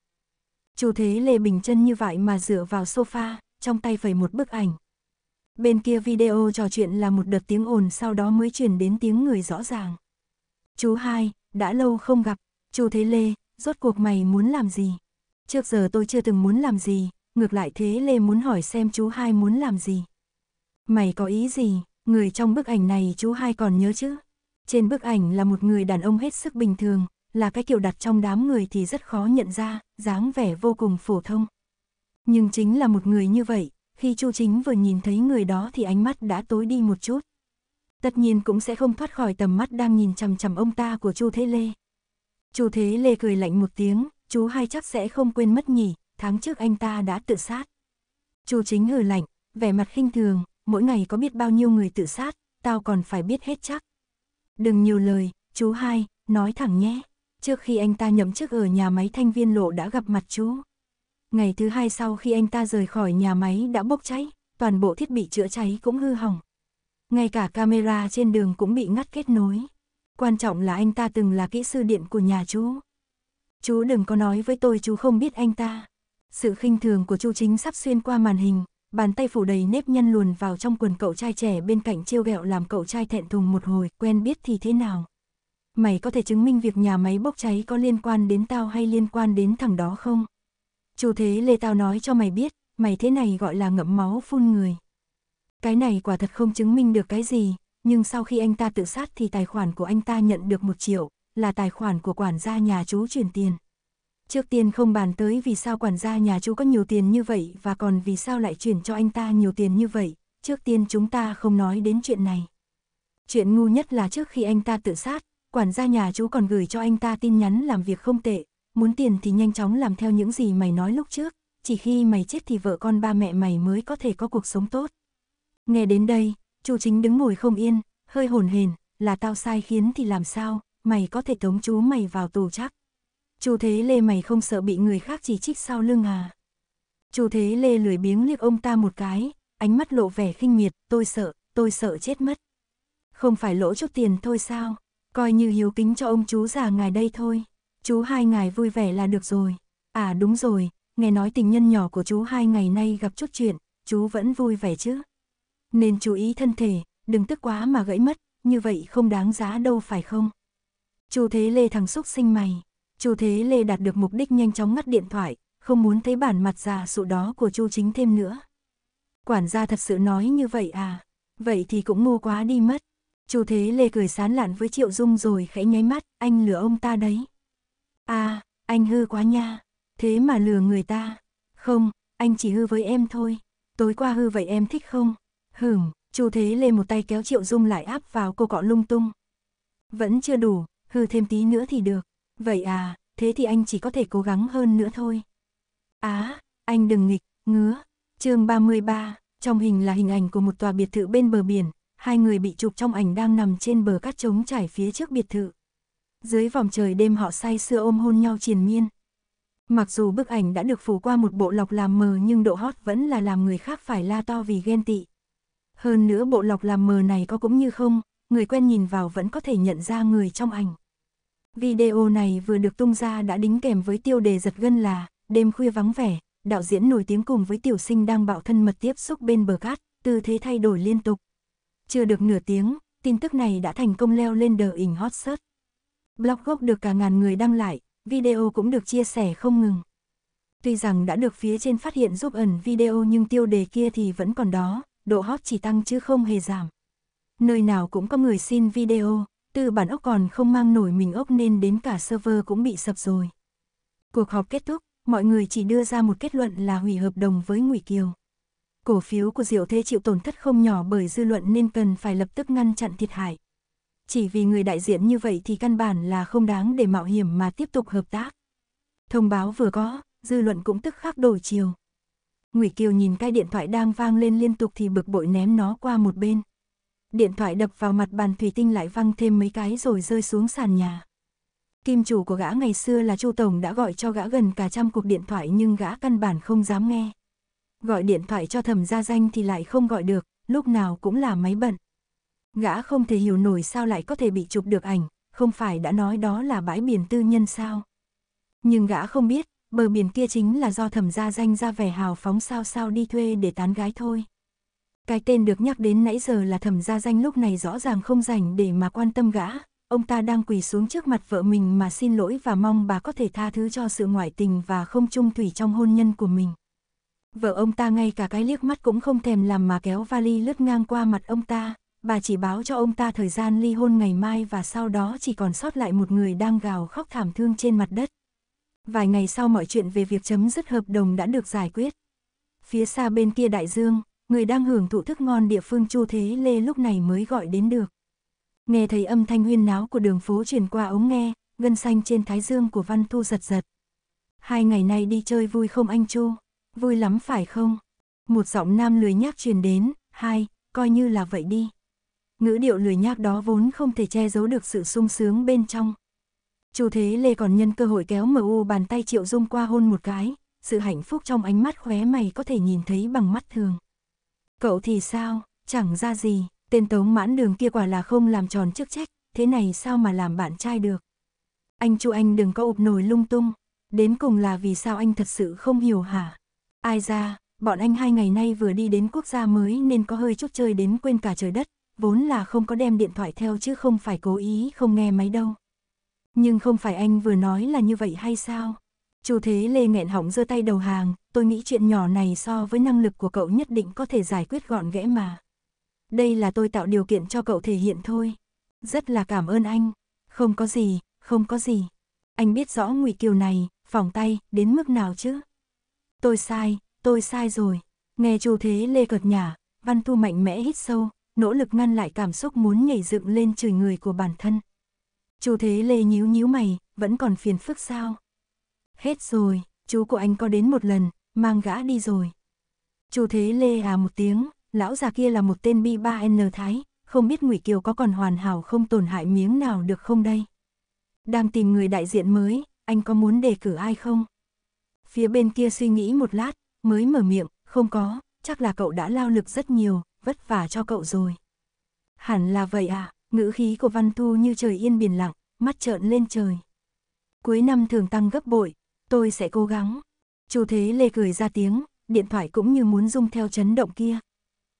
Chu Thế Lê bình chân như vậy mà dựa vào sofa, trong tay vẩy một bức ảnh. Bên kia video trò chuyện là một đợt tiếng ồn sau đó mới chuyển đến tiếng người rõ ràng. Chú hai, đã lâu không gặp, Chu Thế Lê, rốt cuộc mày muốn làm gì? Trước giờ tôi chưa từng muốn làm gì, ngược lại Thế Lê muốn hỏi xem chú hai muốn làm gì. Mày có ý gì, người trong bức ảnh này chú hai còn nhớ chứ? Trên bức ảnh là một người đàn ông hết sức bình thường, là cái kiểu đặt trong đám người thì rất khó nhận ra, dáng vẻ vô cùng phổ thông. Nhưng chính là một người như vậy, khi Chu Chính vừa nhìn thấy người đó thì ánh mắt đã tối đi một chút. Tất nhiên cũng sẽ không thoát khỏi tầm mắt đang nhìn chằm chằm ông ta của Chu Thế Lê. Chu Thế Lê cười lạnh một tiếng, chú hai chắc sẽ không quên mất nhỉ, tháng trước anh ta đã tự sát. Chu Chính hừ lạnh, vẻ mặt khinh thường, mỗi ngày có biết bao nhiêu người tự sát, tao còn phải biết hết chắc. Đừng nhiều lời, chú hai, nói thẳng nhé trước khi anh ta nhậm chức ở nhà máy thanh viên lộ đã gặp mặt chú. Ngày thứ hai sau khi anh ta rời khỏi nhà máy đã bốc cháy, toàn bộ thiết bị chữa cháy cũng hư hỏng. Ngay cả camera trên đường cũng bị ngắt kết nối. Quan trọng là anh ta từng là kỹ sư điện của nhà chú. Chú đừng có nói với tôi chú không biết anh ta. Sự khinh thường của chú chính sắp xuyên qua màn hình, bàn tay phủ đầy nếp nhăn luồn vào trong quần cậu trai trẻ bên cạnh trêu ghẹo làm cậu trai thẹn thùng một hồi, quen biết thì thế nào. Mày có thể chứng minh việc nhà máy bốc cháy có liên quan đến tao hay liên quan đến thằng đó không? Chú thế Lê tao nói cho mày biết, mày thế này gọi là ngậm máu phun người. Cái này quả thật không chứng minh được cái gì, nhưng sau khi anh ta tự sát thì tài khoản của anh ta nhận được một triệu, là tài khoản của quản gia nhà chú chuyển tiền. Trước tiên không bàn tới vì sao quản gia nhà chú có nhiều tiền như vậy và còn vì sao lại chuyển cho anh ta nhiều tiền như vậy, trước tiên chúng ta không nói đến chuyện này. Chuyện ngu nhất là trước khi anh ta tự sát, Quản gia nhà chú còn gửi cho anh ta tin nhắn làm việc không tệ, muốn tiền thì nhanh chóng làm theo những gì mày nói lúc trước, chỉ khi mày chết thì vợ con ba mẹ mày mới có thể có cuộc sống tốt. Nghe đến đây, chú chính đứng ngồi không yên, hơi hồn hền, là tao sai khiến thì làm sao, mày có thể tống chú mày vào tù chắc. Chú Thế Lê mày không sợ bị người khác chỉ trích sau lưng à? Chú Thế Lê lười biếng liếc ông ta một cái, ánh mắt lộ vẻ khinh miệt, tôi sợ, tôi sợ chết mất. Không phải lỗ chút tiền thôi sao? Coi như hiếu kính cho ông chú già ngài đây thôi. Chú hai ngài vui vẻ là được rồi. À đúng rồi, nghe nói tình nhân nhỏ của chú hai ngày nay gặp chút chuyện, chú vẫn vui vẻ chứ. Nên chú ý thân thể, đừng tức quá mà gãy mất, như vậy không đáng giá đâu phải không? chú Thế Lê thằng xúc sinh mày. chú Thế Lê đạt được mục đích nhanh chóng ngắt điện thoại, không muốn thấy bản mặt già sụ đó của chú Chính thêm nữa. Quản gia thật sự nói như vậy à? Vậy thì cũng ngu quá đi mất. Chu Thế Lê cười sán lạn với Triệu Dung rồi khẽ nháy mắt, anh lừa ông ta đấy. À, anh hư quá nha, thế mà lừa người ta. Không, anh chỉ hư với em thôi, tối qua hư vậy em thích không? Hửm, Chu Thế Lê một tay kéo Triệu Dung lại áp vào cô cọ lung tung. Vẫn chưa đủ, hư thêm tí nữa thì được. Vậy à, thế thì anh chỉ có thể cố gắng hơn nữa thôi. Á, anh đừng nghịch, ngứa. mươi 33, trong hình là hình ảnh của một tòa biệt thự bên bờ biển, hai người bị chụp trong ảnh đang nằm trên bờ cát trống trải phía trước biệt thự. Dưới vòng trời đêm họ say sưa ôm hôn nhau triền miên. Mặc dù bức ảnh đã được phủ qua một bộ lọc làm mờ nhưng độ hot vẫn là làm người khác phải la to vì ghen tị. Hơn nữa bộ lọc làm mờ này có cũng như không, người quen nhìn vào vẫn có thể nhận ra người trong ảnh. Video này vừa được tung ra đã đính kèm với tiêu đề giật gân là Đêm khuya vắng vẻ, đạo diễn nổi tiếng cùng với tiểu sinh đang bạo thân mật tiếp xúc bên bờ cát, tư thế thay đổi liên tục. Chưa được nửa tiếng, tin tức này đã thành công leo lên The In Hot Search. Blog gốc được cả ngàn người đăng lại, video cũng được chia sẻ không ngừng. Tuy rằng đã được phía trên phát hiện giúp ẩn video nhưng tiêu đề kia thì vẫn còn đó, độ hot chỉ tăng chứ không hề giảm. Nơi nào cũng có người xin video, từ bản ốc còn không mang nổi mình ốc nên đến cả server cũng bị sập rồi. Cuộc họp kết thúc, mọi người chỉ đưa ra một kết luận là hủy hợp đồng với Ngụy Kiều cổ phiếu của Diệu Thế chịu tổn thất không nhỏ bởi dư luận nên cần phải lập tức ngăn chặn thiệt hại. Chỉ vì người đại diện như vậy thì căn bản là không đáng để mạo hiểm mà tiếp tục hợp tác. Thông báo vừa có, dư luận cũng tức khắc đổi chiều. Ngụy Kiều nhìn cái điện thoại đang vang lên liên tục thì bực bội ném nó qua một bên. Điện thoại đập vào mặt bàn thủy tinh lại văng thêm mấy cái rồi rơi xuống sàn nhà. Kim chủ của gã ngày xưa là Chu Tổng đã gọi cho gã gần cả trăm cuộc điện thoại nhưng gã căn bản không dám nghe gọi điện thoại cho thẩm gia danh thì lại không gọi được, lúc nào cũng là máy bận. Gã không thể hiểu nổi sao lại có thể bị chụp được ảnh, không phải đã nói đó là bãi biển tư nhân sao. Nhưng gã không biết, bờ biển kia chính là do thẩm gia danh ra vẻ hào phóng sao sao đi thuê để tán gái thôi. Cái tên được nhắc đến nãy giờ là thẩm gia danh lúc này rõ ràng không dành để mà quan tâm gã, ông ta đang quỳ xuống trước mặt vợ mình mà xin lỗi và mong bà có thể tha thứ cho sự ngoại tình và không chung thủy trong hôn nhân của mình. Vợ ông ta ngay cả cái liếc mắt cũng không thèm làm mà kéo vali lướt ngang qua mặt ông ta, bà chỉ báo cho ông ta thời gian ly hôn ngày mai và sau đó chỉ còn sót lại một người đang gào khóc thảm thương trên mặt đất. Vài ngày sau mọi chuyện về việc chấm dứt hợp đồng đã được giải quyết. Phía xa bên kia đại dương, người đang hưởng thụ thức ngon địa phương Chu Thế Lê lúc này mới gọi đến được. Nghe thấy âm thanh huyên náo của đường phố truyền qua ống nghe, gân xanh trên thái dương của Văn Thu giật giật. Hai ngày nay đi chơi vui không anh Chu? Vui lắm phải không? Một giọng nam lười nhác truyền đến, hai, coi như là vậy đi. Ngữ điệu lười nhác đó vốn không thể che giấu được sự sung sướng bên trong. Chu Thế Lê còn nhân cơ hội kéo MU bàn tay Triệu Dung qua hôn một cái, sự hạnh phúc trong ánh mắt khóe mày có thể nhìn thấy bằng mắt thường. Cậu thì sao, chẳng ra gì, tên tống mãn đường kia quả là không làm tròn chức trách, thế này sao mà làm bạn trai được. Anh Chu anh đừng có ụp nổi lung tung, đến cùng là vì sao anh thật sự không hiểu hả? Ai ra, bọn anh hai ngày nay vừa đi đến quốc gia mới nên có hơi chút chơi đến quên cả trời đất, vốn là không có đem điện thoại theo chứ không phải cố ý không nghe máy đâu. Nhưng không phải anh vừa nói là như vậy hay sao? Chủ Thế Lê nghẹn hỏng giơ tay đầu hàng, tôi nghĩ chuyện nhỏ này so với năng lực của cậu nhất định có thể giải quyết gọn gẽ mà. Đây là tôi tạo điều kiện cho cậu thể hiện thôi. Rất là cảm ơn anh. Không có gì, không có gì. Anh biết rõ ngụy Kiều này, phòng tay, đến mức nào chứ? tôi sai, tôi sai rồi. Nghe Chu Thế Lê cợt nhả, Văn Thu mạnh mẽ hít sâu, nỗ lực ngăn lại cảm xúc muốn nhảy dựng lên chửi người của bản thân. chú Thế Lê nhíu nhíu mày, vẫn còn phiền phức sao? Hết rồi, chú của anh có đến một lần, mang gã đi rồi. chú Thế Lê à một tiếng, lão già kia là một tên bi ba n Thái, không biết Ngụy Kiều có còn hoàn hảo không tổn hại miếng nào được không đây? Đang tìm người đại diện mới, anh có muốn đề cử ai không? phía bên kia suy nghĩ một lát, mới mở miệng, không có, chắc là cậu đã lao lực rất nhiều, vất vả cho cậu rồi. Hẳn là vậy à, ngữ khí của Văn Thu như trời yên biển lặng, mắt trợn lên trời. Cuối năm thường tăng gấp bội, tôi sẽ cố gắng. Chu Thế Lê cười ra tiếng, điện thoại cũng như muốn rung theo chấn động kia.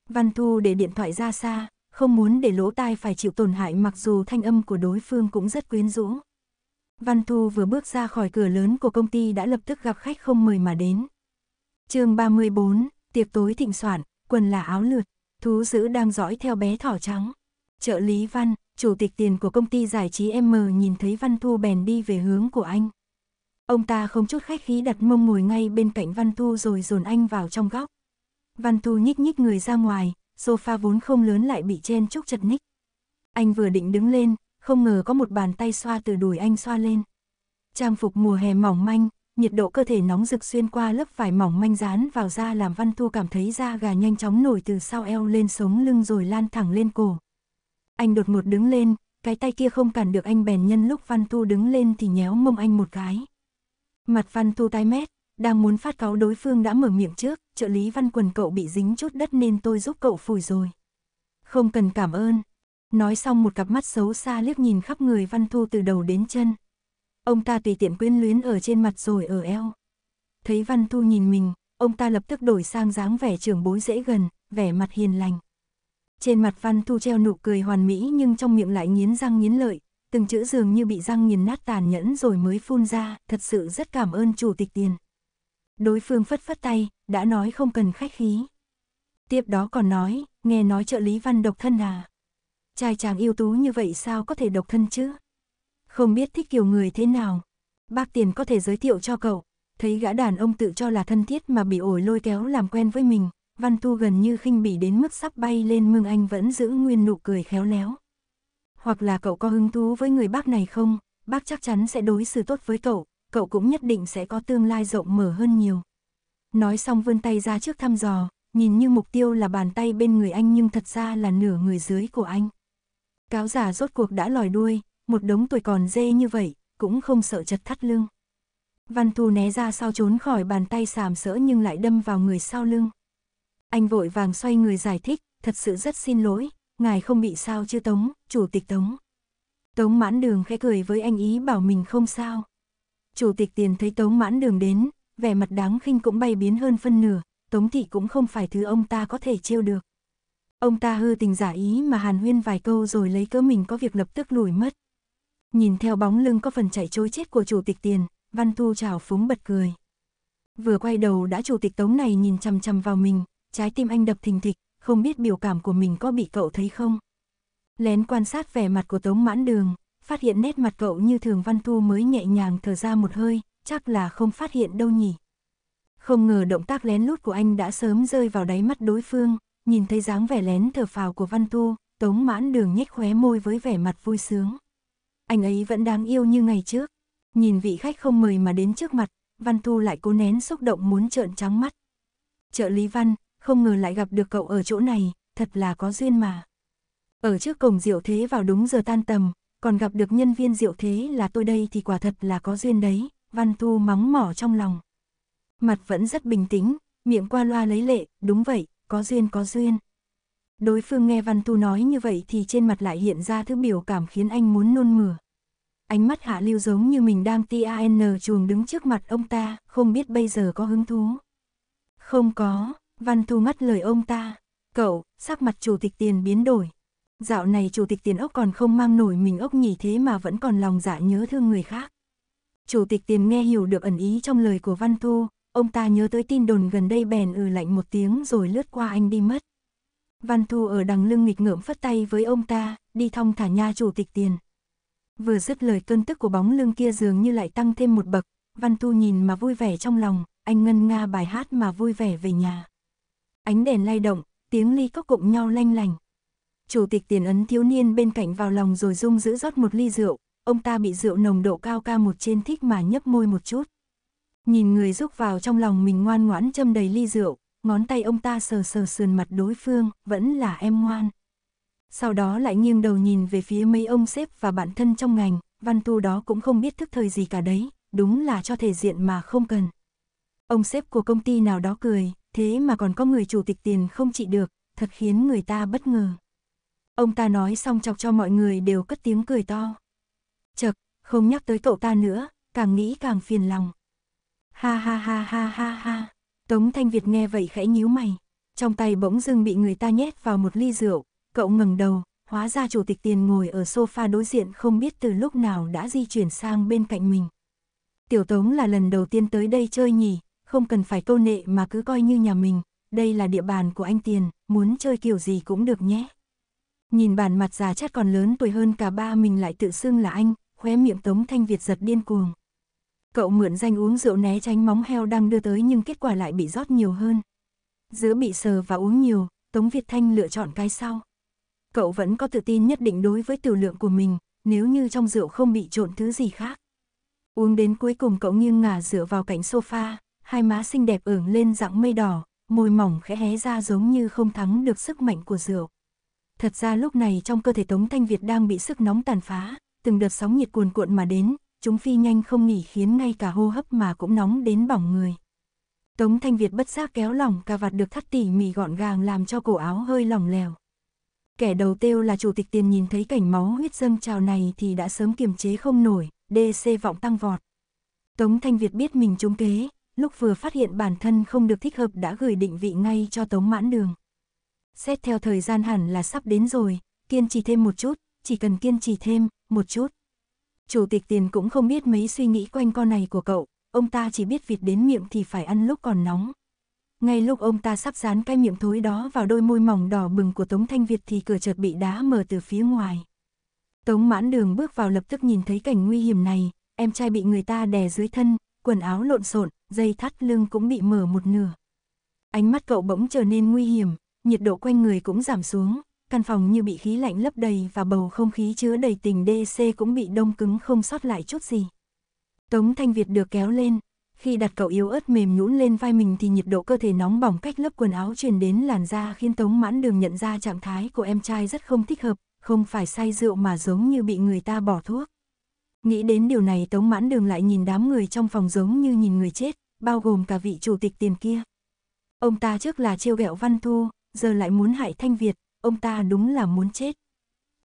Văn Thu để điện thoại ra xa, không muốn để lỗ tai phải chịu tổn hại mặc dù thanh âm của đối phương cũng rất quyến rũ. Văn Thu vừa bước ra khỏi cửa lớn của công ty đã lập tức gặp khách không mời mà đến. chương 34, tiệc tối thịnh soạn, quần là áo lượt, thú dữ đang dõi theo bé thỏ trắng. Trợ lý Văn, chủ tịch tiền của công ty giải trí M nhìn thấy Văn Thu bèn đi về hướng của anh. Ông ta không chút khách khí đặt mông ngồi ngay bên cạnh Văn Thu rồi dồn anh vào trong góc. Văn Thu nhích nhích người ra ngoài, sofa vốn không lớn lại bị chen chúc chật ních. Anh vừa định đứng lên, không ngờ có một bàn tay xoa từ đùi anh xoa lên. Trang phục mùa hè mỏng manh, nhiệt độ cơ thể nóng rực xuyên qua lớp vải mỏng manh dán vào da làm Văn Thu cảm thấy da gà nhanh chóng nổi từ sau eo lên sống lưng rồi lan thẳng lên cổ. Anh đột ngột đứng lên, cái tay kia không cản được anh bèn nhân lúc Văn Thu đứng lên thì nhéo mông anh một cái. Mặt Văn Thu tái mét, đang muốn phát cáo đối phương đã mở miệng trước, trợ lý Văn quần cậu bị dính chút đất nên tôi giúp cậu phủi rồi. Không cần cảm ơn, nói xong một cặp mắt xấu xa liếc nhìn khắp người Văn Thu từ đầu đến chân. Ông ta tùy tiện quyến luyến ở trên mặt rồi ở eo. Thấy Văn Thu nhìn mình, ông ta lập tức đổi sang dáng vẻ trưởng bối dễ gần, vẻ mặt hiền lành. Trên mặt Văn Thu treo nụ cười hoàn mỹ nhưng trong miệng lại nghiến răng nghiến lợi, từng chữ dường như bị răng nghiền nát tàn nhẫn rồi mới phun ra, thật sự rất cảm ơn chủ tịch tiền. Đối phương phất phất tay, đã nói không cần khách khí. Tiếp đó còn nói, nghe nói trợ lý văn độc thân à trai chàng ưu tú như vậy sao có thể độc thân chứ? Không biết thích kiểu người thế nào. Bác tiền có thể giới thiệu cho cậu. Thấy gã đàn ông tự cho là thân thiết mà bị ổi lôi kéo làm quen với mình, Văn Tu gần như khinh bỉ đến mức sắp bay lên mương anh vẫn giữ nguyên nụ cười khéo léo. Hoặc là cậu có hứng thú với người bác này không, bác chắc chắn sẽ đối xử tốt với cậu, cậu cũng nhất định sẽ có tương lai rộng mở hơn nhiều. Nói xong vươn tay ra trước thăm dò, nhìn như mục tiêu là bàn tay bên người anh nhưng thật ra là nửa người dưới của anh. Cáo giả rốt cuộc đã lòi đuôi, một đống tuổi còn dê như vậy, cũng không sợ chật thắt lưng. Văn Thu né ra sau trốn khỏi bàn tay sàm sỡ nhưng lại đâm vào người sau lưng. Anh vội vàng xoay người giải thích, thật sự rất xin lỗi, ngài không bị sao chứ Tống, chủ tịch Tống. Tống mãn đường khẽ cười với anh ý bảo mình không sao. Chủ tịch tiền thấy Tống mãn đường đến, vẻ mặt đáng khinh cũng bay biến hơn phân nửa, Tống thị cũng không phải thứ ông ta có thể trêu được. Ông ta hư tình giả ý mà hàn huyên vài câu rồi lấy cớ mình có việc lập tức lùi mất. Nhìn theo bóng lưng có phần chạy trối chết của chủ tịch tiền, Văn Thu chào phúng bật cười. Vừa quay đầu đã chủ tịch tống này nhìn chằm chằm vào mình, trái tim anh đập thình thịch, không biết biểu cảm của mình có bị cậu thấy không. Lén quan sát vẻ mặt của tống mãn đường, phát hiện nét mặt cậu như thường Văn Thu mới nhẹ nhàng thở ra một hơi, chắc là không phát hiện đâu nhỉ. Không ngờ động tác lén lút của anh đã sớm rơi vào đáy mắt đối phương, nhìn thấy dáng vẻ lén thở phào của Văn Thu Tống mãn đường nhếch khóe môi với vẻ mặt vui sướng. Anh ấy vẫn đáng yêu như ngày trước. Nhìn vị khách không mời mà đến trước mặt, Văn Thu lại cố nén xúc động muốn trợn trắng mắt. Trợ lý Văn, không ngờ lại gặp được cậu ở chỗ này, thật là có duyên mà. Ở trước cổng diệu thế vào đúng giờ tan tầm, còn gặp được nhân viên diệu thế là tôi đây thì quả thật là có duyên đấy, Văn Thu mắng mỏ trong lòng. Mặt vẫn rất bình tĩnh, miệng qua loa lấy lệ, đúng vậy, có duyên có duyên. Đối phương nghe Văn Tu nói như vậy thì trên mặt lại hiện ra thứ biểu cảm khiến anh muốn nôn mửa. Ánh mắt Hạ Lưu giống như mình đang TAN chuồng đứng trước mặt ông ta, không biết bây giờ có hứng thú. Không có, Văn Tu ngắt lời ông ta. Cậu, sắc mặt chủ tịch tiền biến đổi. Dạo này chủ tịch tiền ốc còn không mang nổi mình ốc nhỉ thế mà vẫn còn lòng dạ nhớ thương người khác. Chủ tịch tiền nghe hiểu được ẩn ý trong lời của Văn Tu, Ông ta nhớ tới tin đồn gần đây bèn ừ lạnh một tiếng rồi lướt qua anh đi mất. Văn Thu ở đằng lưng nghịch ngợm phất tay với ông ta, đi thong thả nha chủ tịch tiền. Vừa dứt lời cơn tức của bóng lưng kia dường như lại tăng thêm một bậc, Văn Thu nhìn mà vui vẻ trong lòng, anh ngân nga bài hát mà vui vẻ về nhà. Ánh đèn lay động, tiếng ly cốc cụm nhau lanh lành. Chủ tịch tiền ấn thiếu niên bên cạnh vào lòng rồi dung giữ rót một ly rượu, ông ta bị rượu nồng độ cao ca một trên thích mà nhấp môi một chút. Nhìn người rúc vào trong lòng mình ngoan ngoãn châm đầy ly rượu, ngón tay ông ta sờ sờ sườn mặt đối phương, vẫn là em ngoan. Sau đó lại nghiêng đầu nhìn về phía mấy ông sếp và bản thân trong ngành, văn tu đó cũng không biết thức thời gì cả đấy, đúng là cho thể diện mà không cần. Ông sếp của công ty nào đó cười, thế mà còn có người chủ tịch tiền không trị được, thật khiến người ta bất ngờ. Ông ta nói xong chọc cho mọi người đều cất tiếng cười to. Chật, không nhắc tới cậu ta nữa, càng nghĩ càng phiền lòng. Ha ha ha ha ha ha. Tống Thanh Việt nghe vậy khẽ nhíu mày. Trong tay bỗng dưng bị người ta nhét vào một ly rượu, cậu ngẩng đầu, hóa ra chủ tịch tiền ngồi ở sofa đối diện không biết từ lúc nào đã di chuyển sang bên cạnh mình. Tiểu Tống là lần đầu tiên tới đây chơi nhỉ, không cần phải câu nệ mà cứ coi như nhà mình, đây là địa bàn của anh Tiền, muốn chơi kiểu gì cũng được nhé. Nhìn bản mặt già chát còn lớn tuổi hơn cả ba mình lại tự xưng là anh, khóe miệng Tống Thanh Việt giật điên cuồng. Cậu mượn danh uống rượu né tránh móng heo đang đưa tới nhưng kết quả lại bị rót nhiều hơn. Giữa bị sờ và uống nhiều, Tống Việt Thanh lựa chọn cái sau. Cậu vẫn có tự tin nhất định đối với tiểu lượng của mình, nếu như trong rượu không bị trộn thứ gì khác. Uống đến cuối cùng cậu nghiêng ngả dựa vào cạnh sofa, hai má xinh đẹp ửng lên dạng mây đỏ, môi mỏng khẽ hé ra giống như không thắng được sức mạnh của rượu. Thật ra lúc này trong cơ thể Tống Thanh Việt đang bị sức nóng tàn phá, từng đợt sóng nhiệt cuồn cuộn mà đến, chúng phi nhanh không nghỉ khiến ngay cả hô hấp mà cũng nóng đến bỏng người. Tống Thanh Việt bất giác kéo lỏng cà vạt được thắt tỉ mỉ gọn gàng làm cho cổ áo hơi lỏng lẻo. Kẻ đầu tiêu là chủ tịch tiền nhìn thấy cảnh máu huyết dâng trào này thì đã sớm kiềm chế không nổi, DC vọng tăng vọt. Tống Thanh Việt biết mình trúng kế, lúc vừa phát hiện bản thân không được thích hợp đã gửi định vị ngay cho Tống Mãn Đường. Xét theo thời gian hẳn là sắp đến rồi, kiên trì thêm một chút, chỉ cần kiên trì thêm, một chút chủ tịch tiền cũng không biết mấy suy nghĩ quanh con này của cậu, ông ta chỉ biết vịt đến miệng thì phải ăn lúc còn nóng. Ngay lúc ông ta sắp dán cái miệng thối đó vào đôi môi mỏng đỏ bừng của Tống Thanh Việt thì cửa chợt bị đá mở từ phía ngoài. Tống mãn đường bước vào lập tức nhìn thấy cảnh nguy hiểm này, em trai bị người ta đè dưới thân, quần áo lộn xộn, dây thắt lưng cũng bị mở một nửa. Ánh mắt cậu bỗng trở nên nguy hiểm, nhiệt độ quanh người cũng giảm xuống, căn phòng như bị khí lạnh lấp đầy và bầu không khí chứa đầy tình DC cũng bị đông cứng không sót lại chút gì. Tống Thanh Việt được kéo lên, khi đặt cậu yếu ớt mềm nhũn lên vai mình thì nhiệt độ cơ thể nóng bỏng cách lớp quần áo truyền đến làn da khiến Tống Mãn Đường nhận ra trạng thái của em trai rất không thích hợp, không phải say rượu mà giống như bị người ta bỏ thuốc. Nghĩ đến điều này Tống Mãn Đường lại nhìn đám người trong phòng giống như nhìn người chết, bao gồm cả vị chủ tịch tiền kia. Ông ta trước là trêu ghẹo Văn Thu, giờ lại muốn hại Thanh Việt, ông ta đúng là muốn chết.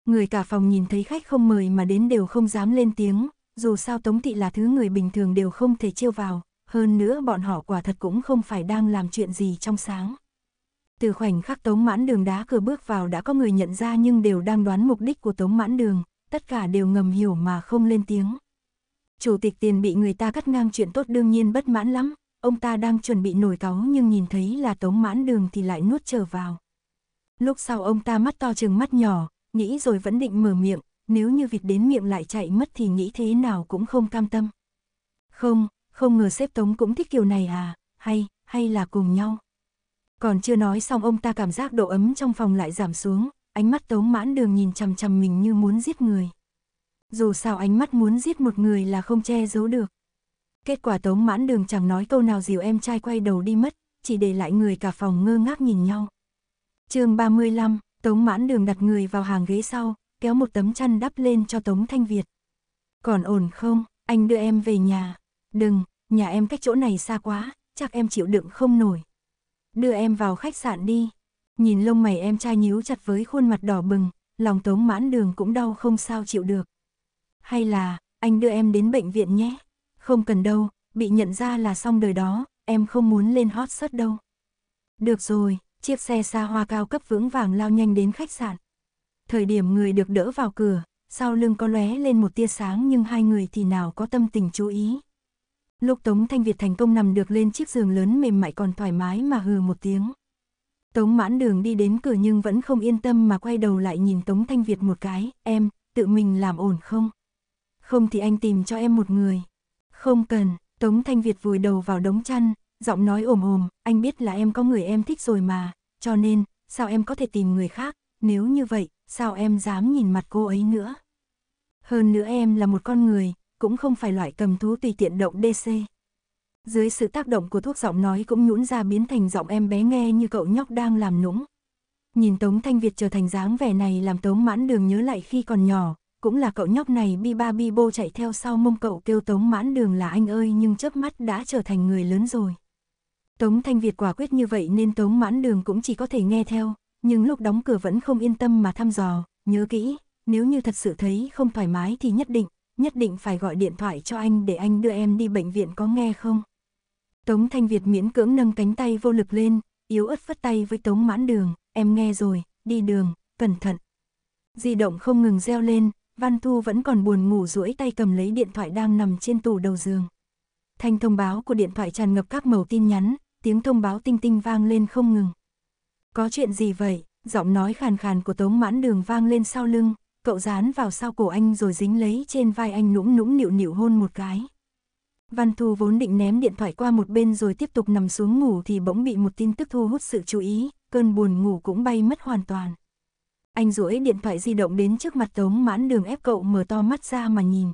Người cả phòng nhìn thấy khách không mời mà đến đều không dám lên tiếng, dù sao Tống Thị là thứ người bình thường đều không thể chiêu vào, hơn nữa bọn họ quả thật cũng không phải đang làm chuyện gì trong sáng. Từ khoảnh khắc Tống Mãn Đường đá cửa bước vào đã có người nhận ra nhưng đều đang đoán mục đích của Tống Mãn Đường, tất cả đều ngầm hiểu mà không lên tiếng. Chủ tịch tiền bị người ta cắt ngang chuyện tốt đương nhiên bất mãn lắm, ông ta đang chuẩn bị nổi cáu nhưng nhìn thấy là Tống Mãn Đường thì lại nuốt trở vào. Lúc sau ông ta mắt to chừng mắt nhỏ, nghĩ rồi vẫn định mở miệng, nếu như vịt đến miệng lại chạy mất thì nghĩ thế nào cũng không cam tâm. Không, không ngờ xếp tống cũng thích kiểu này à, hay, hay là cùng nhau. Còn chưa nói xong ông ta cảm giác độ ấm trong phòng lại giảm xuống, ánh mắt tống mãn đường nhìn chằm chằm mình như muốn giết người. Dù sao ánh mắt muốn giết một người là không che giấu được. Kết quả tống mãn đường chẳng nói câu nào dìu em trai quay đầu đi mất, chỉ để lại người cả phòng ngơ ngác nhìn nhau chương 35, Tống Mãn Đường đặt người vào hàng ghế sau, kéo một tấm chăn đắp lên cho Tống Thanh Việt. Còn ổn không, anh đưa em về nhà. Đừng, nhà em cách chỗ này xa quá, chắc em chịu đựng không nổi. Đưa em vào khách sạn đi. Nhìn lông mày em trai nhíu chặt với khuôn mặt đỏ bừng, lòng Tống Mãn Đường cũng đau không sao chịu được. Hay là, anh đưa em đến bệnh viện nhé. Không cần đâu, bị nhận ra là xong đời đó, em không muốn lên hot search đâu. Được rồi, chiếc xe xa hoa cao cấp vững vàng lao nhanh đến khách sạn. Thời điểm người được đỡ vào cửa, sau lưng có lóe lên một tia sáng nhưng hai người thì nào có tâm tình chú ý. Lúc Tống Thanh Việt thành công nằm được lên chiếc giường lớn mềm mại còn thoải mái mà hừ một tiếng. Tống mãn đường đi đến cửa nhưng vẫn không yên tâm mà quay đầu lại nhìn Tống Thanh Việt một cái, em, tự mình làm ổn không? Không thì anh tìm cho em một người. Không cần, Tống Thanh Việt vùi đầu vào đống chăn, giọng nói ồm ồm, anh biết là em có người em thích rồi mà, cho nên, sao em có thể tìm người khác, nếu như vậy, sao em dám nhìn mặt cô ấy nữa. Hơn nữa em là một con người, cũng không phải loại cầm thú tùy tiện động DC. Dưới sự tác động của thuốc giọng nói cũng nhũn ra biến thành giọng em bé nghe như cậu nhóc đang làm nũng. Nhìn Tống Thanh Việt trở thành dáng vẻ này làm Tống Mãn Đường nhớ lại khi còn nhỏ, cũng là cậu nhóc này bi ba bi bô chạy theo sau mông cậu kêu Tống Mãn Đường là anh ơi nhưng chớp mắt đã trở thành người lớn rồi. Tống Thanh Việt quả quyết như vậy nên Tống Mãn Đường cũng chỉ có thể nghe theo, nhưng lúc đóng cửa vẫn không yên tâm mà thăm dò, nhớ kỹ, nếu như thật sự thấy không thoải mái thì nhất định, nhất định phải gọi điện thoại cho anh để anh đưa em đi bệnh viện có nghe không. Tống Thanh Việt miễn cưỡng nâng cánh tay vô lực lên, yếu ớt phất tay với Tống Mãn Đường, em nghe rồi, đi đường, cẩn thận. Di động không ngừng reo lên, Văn Thu vẫn còn buồn ngủ duỗi tay cầm lấy điện thoại đang nằm trên tủ đầu giường. Thanh thông báo của điện thoại tràn ngập các màu tin nhắn, tiếng thông báo tinh tinh vang lên không ngừng. Có chuyện gì vậy? Giọng nói khàn khàn của Tống Mãn Đường vang lên sau lưng, cậu dán vào sau cổ anh rồi dính lấy trên vai anh nũng nũng nịu nịu hôn một cái. Văn Thu vốn định ném điện thoại qua một bên rồi tiếp tục nằm xuống ngủ thì bỗng bị một tin tức thu hút sự chú ý, cơn buồn ngủ cũng bay mất hoàn toàn. Anh duỗi điện thoại di động đến trước mặt Tống Mãn Đường ép cậu mở to mắt ra mà nhìn.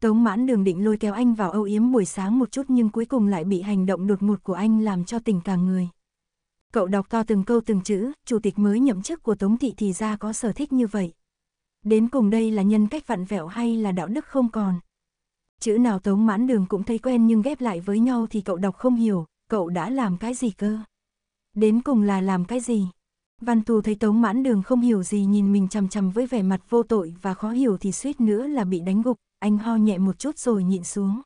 Tống mãn đường định lôi kéo anh vào âu yếm buổi sáng một chút nhưng cuối cùng lại bị hành động đột ngột của anh làm cho tình cả người. Cậu đọc to từng câu từng chữ, chủ tịch mới nhậm chức của Tống Thị thì ra có sở thích như vậy. Đến cùng đây là nhân cách vặn vẹo hay là đạo đức không còn. Chữ nào Tống mãn đường cũng thấy quen nhưng ghép lại với nhau thì cậu đọc không hiểu, cậu đã làm cái gì cơ. Đến cùng là làm cái gì. Văn Tù thấy Tống Mãn Đường không hiểu gì nhìn mình chằm chằm với vẻ mặt vô tội và khó hiểu thì suýt nữa là bị đánh gục, anh ho nhẹ một chút rồi nhịn xuống.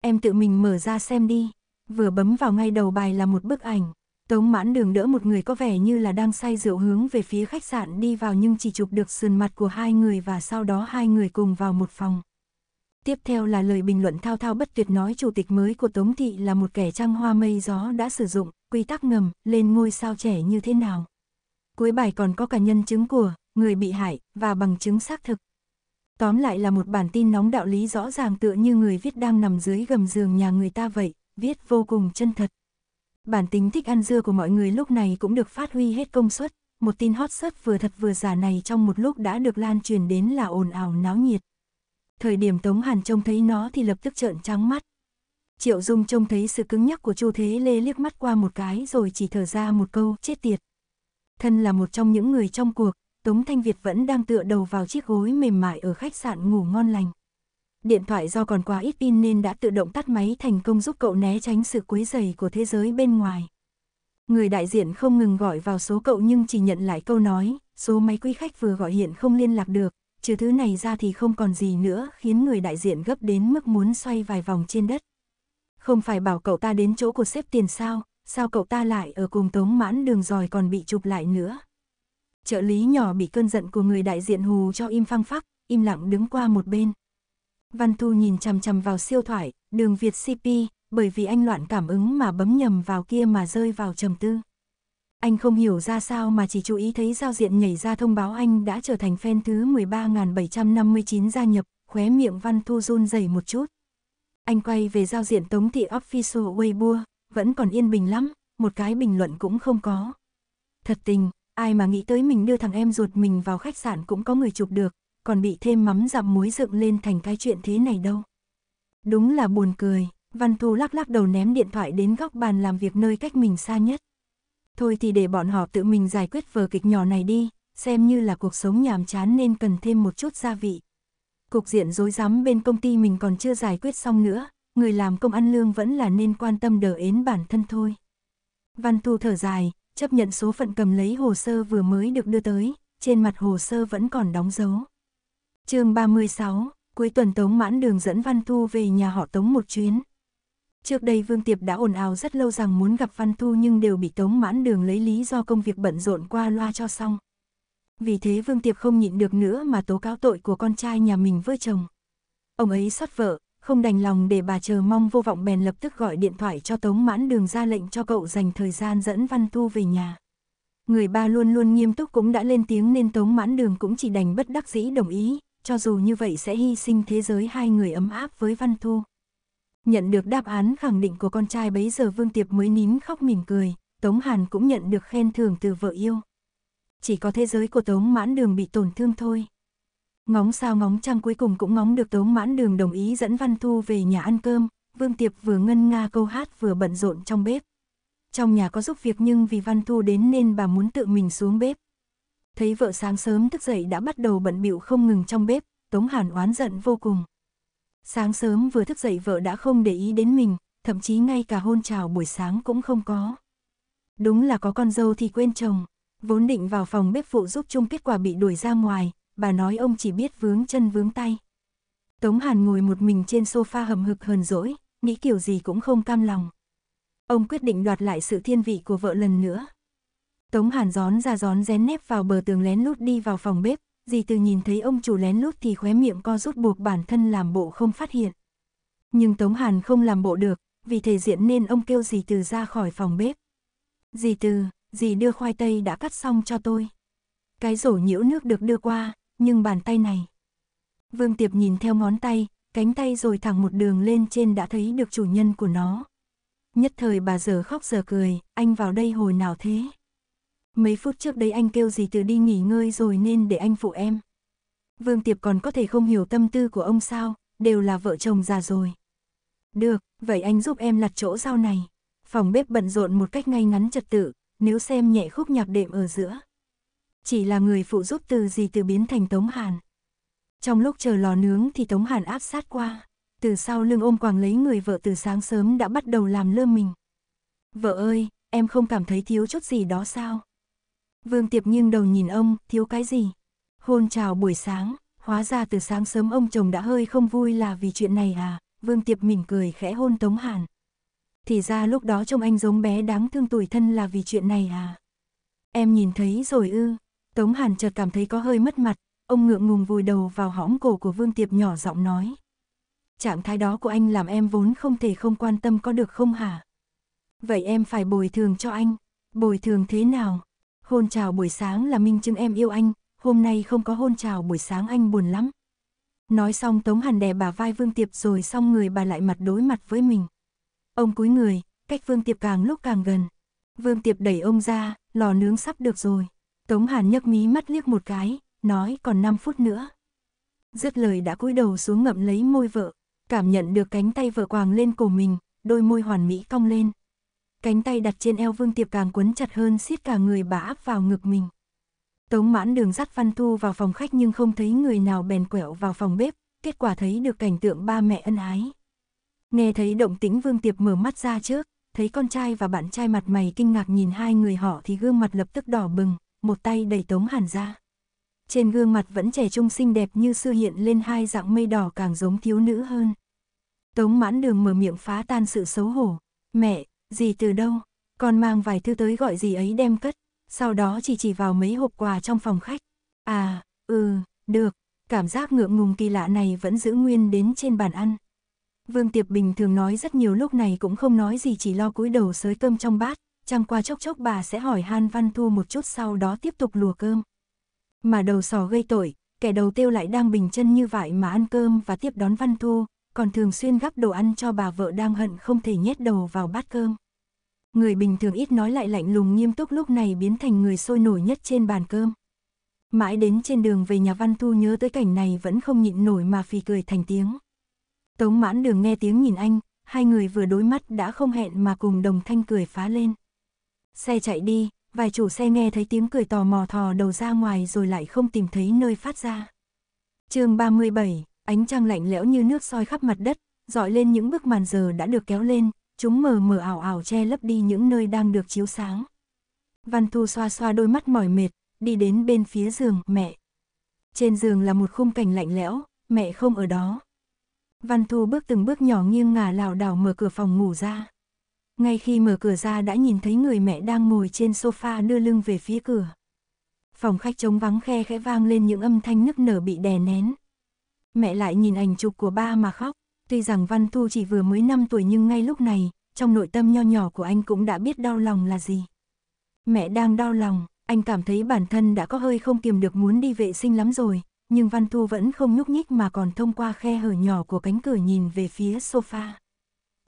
Em tự mình mở ra xem đi. Vừa bấm vào ngay đầu bài là một bức ảnh. Tống mãn đường đỡ một người có vẻ như là đang say rượu hướng về phía khách sạn đi vào nhưng chỉ chụp được sườn mặt của hai người và sau đó hai người cùng vào một phòng. Tiếp theo là lời bình luận thao thao bất tuyệt nói chủ tịch mới của Tống Thị là một kẻ trăng hoa mây gió đã sử dụng, quy tắc ngầm, lên ngôi sao trẻ như thế nào. Cuối bài còn có cả nhân chứng của, người bị hại, và bằng chứng xác thực. Tóm lại là một bản tin nóng đạo lý rõ ràng tựa như người viết đang nằm dưới gầm giường nhà người ta vậy, viết vô cùng chân thật. Bản tính thích ăn dưa của mọi người lúc này cũng được phát huy hết công suất, một tin hot search vừa thật vừa giả này trong một lúc đã được lan truyền đến là ồn ào náo nhiệt. Thời điểm Tống Hàn trông thấy nó thì lập tức trợn trắng mắt. Triệu Dung trông thấy sự cứng nhắc của Chu Thế Lê liếc mắt qua một cái rồi chỉ thở ra một câu chết tiệt. Thân là một trong những người trong cuộc, Tống Thanh Việt vẫn đang tựa đầu vào chiếc gối mềm mại ở khách sạn ngủ ngon lành. Điện thoại do còn quá ít pin nên đã tự động tắt máy thành công giúp cậu né tránh sự quấy rầy của thế giới bên ngoài. Người đại diện không ngừng gọi vào số cậu nhưng chỉ nhận lại câu nói, số máy quý khách vừa gọi hiện không liên lạc được, trừ thứ này ra thì không còn gì nữa khiến người đại diện gấp đến mức muốn xoay vài vòng trên đất. Không phải bảo cậu ta đến chỗ của sếp tiền sao, sao cậu ta lại ở cùng tống mãn đường rồi còn bị chụp lại nữa trợ lý nhỏ bị cơn giận của người đại diện hù cho im phăng phắc, im lặng đứng qua một bên. Văn Thu nhìn chằm chằm vào siêu thoại, đường Việt CP, bởi vì anh loạn cảm ứng mà bấm nhầm vào kia mà rơi vào trầm tư. Anh không hiểu ra sao mà chỉ chú ý thấy giao diện nhảy ra thông báo anh đã trở thành fan thứ 13.759 gia nhập, khóe miệng Văn Thu run rẩy một chút. Anh quay về giao diện tống thị official Weibo, vẫn còn yên bình lắm, một cái bình luận cũng không có. Thật tình, Ai mà nghĩ tới mình đưa thằng em ruột mình vào khách sạn cũng có người chụp được, còn bị thêm mắm dặm muối dựng lên thành cái chuyện thế này đâu. Đúng là buồn cười, Văn Thu lắc lắc đầu ném điện thoại đến góc bàn làm việc nơi cách mình xa nhất. Thôi thì để bọn họ tự mình giải quyết vở kịch nhỏ này đi, xem như là cuộc sống nhàm chán nên cần thêm một chút gia vị. Cục diện rối rắm bên công ty mình còn chưa giải quyết xong nữa, người làm công ăn lương vẫn là nên quan tâm đỡ ến bản thân thôi. Văn Thu thở dài, chấp nhận số phận cầm lấy hồ sơ vừa mới được đưa tới, trên mặt hồ sơ vẫn còn đóng dấu. chương 36, cuối tuần Tống Mãn Đường dẫn Văn Thu về nhà họ Tống một chuyến. Trước đây Vương Tiệp đã ồn ào rất lâu rằng muốn gặp Văn Thu nhưng đều bị Tống Mãn Đường lấy lý do công việc bận rộn qua loa cho xong. Vì thế Vương Tiệp không nhịn được nữa mà tố cáo tội của con trai nhà mình với chồng. Ông ấy xót vợ, không đành lòng để bà chờ mong vô vọng bèn lập tức gọi điện thoại cho Tống Mãn Đường ra lệnh cho cậu dành thời gian dẫn Văn thu về nhà. Người ba luôn luôn nghiêm túc cũng đã lên tiếng nên Tống Mãn Đường cũng chỉ đành bất đắc dĩ đồng ý, cho dù như vậy sẽ hy sinh thế giới hai người ấm áp với Văn thu Nhận được đáp án khẳng định của con trai bấy giờ Vương Tiệp mới nín khóc mỉm cười, Tống Hàn cũng nhận được khen thưởng từ vợ yêu. Chỉ có thế giới của Tống Mãn Đường bị tổn thương thôi. Ngóng sao ngóng trăng cuối cùng cũng ngóng được Tống Mãn Đường đồng ý dẫn Văn Thu về nhà ăn cơm, Vương Tiệp vừa ngân nga câu hát vừa bận rộn trong bếp. Trong nhà có giúp việc nhưng vì Văn Thu đến nên bà muốn tự mình xuống bếp. Thấy vợ sáng sớm thức dậy đã bắt đầu bận bịu không ngừng trong bếp, Tống Hàn oán giận vô cùng. Sáng sớm vừa thức dậy vợ đã không để ý đến mình, thậm chí ngay cả hôn chào buổi sáng cũng không có. Đúng là có con dâu thì quên chồng, vốn định vào phòng bếp phụ giúp chung kết quả bị đuổi ra ngoài, bà nói ông chỉ biết vướng chân vướng tay. Tống Hàn ngồi một mình trên sofa hầm hực hờn dỗi, nghĩ kiểu gì cũng không cam lòng. Ông quyết định đoạt lại sự thiên vị của vợ lần nữa. Tống Hàn gión ra gión rén nếp vào bờ tường lén lút đi vào phòng bếp, dì từ nhìn thấy ông chủ lén lút thì khóe miệng co rút buộc bản thân làm bộ không phát hiện. Nhưng Tống Hàn không làm bộ được, vì thể diện nên ông kêu dì từ ra khỏi phòng bếp. Dì từ, dì đưa khoai tây đã cắt xong cho tôi. Cái rổ nhiễu nước được đưa qua, nhưng bàn tay này. Vương Tiệp nhìn theo ngón tay, cánh tay rồi thẳng một đường lên trên đã thấy được chủ nhân của nó. Nhất thời bà giờ khóc giờ cười, anh vào đây hồi nào thế? Mấy phút trước đấy anh kêu gì từ đi nghỉ ngơi rồi nên để anh phụ em. Vương Tiệp còn có thể không hiểu tâm tư của ông sao, đều là vợ chồng già rồi. Được, vậy anh giúp em lặt chỗ sau này. Phòng bếp bận rộn một cách ngay ngắn trật tự, nếu xem nhẹ khúc nhạc đệm ở giữa chỉ là người phụ giúp từ gì từ biến thành Tống Hàn. Trong lúc chờ lò nướng thì Tống Hàn áp sát qua, từ sau lưng ôm quàng lấy người vợ từ sáng sớm đã bắt đầu làm lơ mình. Vợ ơi, em không cảm thấy thiếu chút gì đó sao? Vương Tiệp nghiêng đầu nhìn ông, thiếu cái gì? Hôn chào buổi sáng, hóa ra từ sáng sớm ông chồng đã hơi không vui là vì chuyện này à? Vương Tiệp mỉm cười khẽ hôn Tống Hàn. Thì ra lúc đó trông anh giống bé đáng thương tuổi thân là vì chuyện này à? Em nhìn thấy rồi ư? Tống Hàn chợt cảm thấy có hơi mất mặt, ông ngượng ngùng vùi đầu vào hõm cổ của Vương Tiệp nhỏ giọng nói. Trạng thái đó của anh làm em vốn không thể không quan tâm có được không hả? Vậy em phải bồi thường cho anh, bồi thường thế nào? Hôn chào buổi sáng là minh chứng em yêu anh, hôm nay không có hôn chào buổi sáng anh buồn lắm. Nói xong Tống Hàn đè bà vai Vương Tiệp rồi xong người bà lại mặt đối mặt với mình. Ông cúi người, cách Vương Tiệp càng lúc càng gần. Vương Tiệp đẩy ông ra, lò nướng sắp được rồi. Tống Hàn nhấc mí mắt liếc một cái, nói còn 5 phút nữa. Dứt lời đã cúi đầu xuống ngậm lấy môi vợ, cảm nhận được cánh tay vợ quàng lên cổ mình, đôi môi hoàn mỹ cong lên. Cánh tay đặt trên eo Vương Tiệp càng quấn chặt hơn siết cả người bà áp vào ngực mình. Tống mãn đường dắt Văn Thu vào phòng khách nhưng không thấy người nào bèn quẹo vào phòng bếp, kết quả thấy được cảnh tượng ba mẹ ân ái. Nghe thấy động tĩnh Vương Tiệp mở mắt ra trước, thấy con trai và bạn trai mặt mày kinh ngạc nhìn hai người họ thì gương mặt lập tức đỏ bừng một tay đẩy Tống Hàn ra. Trên gương mặt vẫn trẻ trung xinh đẹp như xưa hiện lên hai dạng mây đỏ càng giống thiếu nữ hơn. Tống mãn đường mở miệng phá tan sự xấu hổ. Mẹ, gì từ đâu? Con mang vài thứ tới gọi gì ấy đem cất. Sau đó chỉ chỉ vào mấy hộp quà trong phòng khách. À, ừ, được. Cảm giác ngượng ngùng kỳ lạ này vẫn giữ nguyên đến trên bàn ăn. Vương Tiệp Bình thường nói rất nhiều lúc này cũng không nói gì chỉ lo cúi đầu sới cơm trong bát, chẳng qua chốc chốc bà sẽ hỏi Han Văn Thu một chút sau đó tiếp tục lùa cơm. Mà đầu sò gây tội, kẻ đầu tiêu lại đang bình chân như vậy mà ăn cơm và tiếp đón Văn Thu, còn thường xuyên gắp đồ ăn cho bà vợ đang hận không thể nhét đầu vào bát cơm. Người bình thường ít nói lại lạnh lùng nghiêm túc lúc này biến thành người sôi nổi nhất trên bàn cơm. Mãi đến trên đường về nhà Văn Thu nhớ tới cảnh này vẫn không nhịn nổi mà phì cười thành tiếng. Tống mãn đường nghe tiếng nhìn anh, hai người vừa đối mắt đã không hẹn mà cùng đồng thanh cười phá lên. Xe chạy đi, vài chủ xe nghe thấy tiếng cười tò mò thò đầu ra ngoài rồi lại không tìm thấy nơi phát ra. chương 37, ánh trăng lạnh lẽo như nước soi khắp mặt đất, dọi lên những bức màn giờ đã được kéo lên, chúng mờ mờ ảo ảo che lấp đi những nơi đang được chiếu sáng. Văn Thu xoa xoa đôi mắt mỏi mệt, đi đến bên phía giường mẹ. Trên giường là một khung cảnh lạnh lẽo, mẹ không ở đó. Văn Thu bước từng bước nhỏ nghiêng ngả lảo đảo mở cửa phòng ngủ ra. Ngay khi mở cửa ra đã nhìn thấy người mẹ đang ngồi trên sofa đưa lưng về phía cửa. Phòng khách trống vắng khe khẽ vang lên những âm thanh nức nở bị đè nén. Mẹ lại nhìn ảnh chụp của ba mà khóc, tuy rằng Văn Thu chỉ vừa mới 5 tuổi nhưng ngay lúc này, trong nội tâm nho nhỏ của anh cũng đã biết đau lòng là gì. Mẹ đang đau lòng, anh cảm thấy bản thân đã có hơi không kiềm được muốn đi vệ sinh lắm rồi, nhưng Văn Thu vẫn không nhúc nhích mà còn thông qua khe hở nhỏ của cánh cửa nhìn về phía sofa.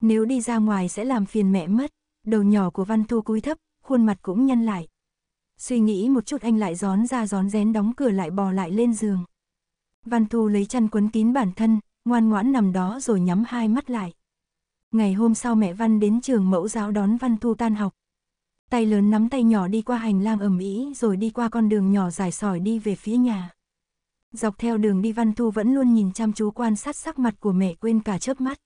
Nếu đi ra ngoài sẽ làm phiền mẹ mất, đầu nhỏ của Văn Thu cúi thấp, khuôn mặt cũng nhăn lại. Suy nghĩ một chút anh lại gión ra gión rén đóng cửa lại bò lại lên giường. Văn Thu lấy chăn quấn kín bản thân, ngoan ngoãn nằm đó rồi nhắm hai mắt lại. Ngày hôm sau mẹ Văn đến trường mẫu giáo đón Văn Thu tan học. Tay lớn nắm tay nhỏ đi qua hành lang ẩm ý rồi đi qua con đường nhỏ dài sỏi đi về phía nhà. Dọc theo đường đi Văn Thu vẫn luôn nhìn chăm chú quan sát sắc mặt của mẹ quên cả chớp mắt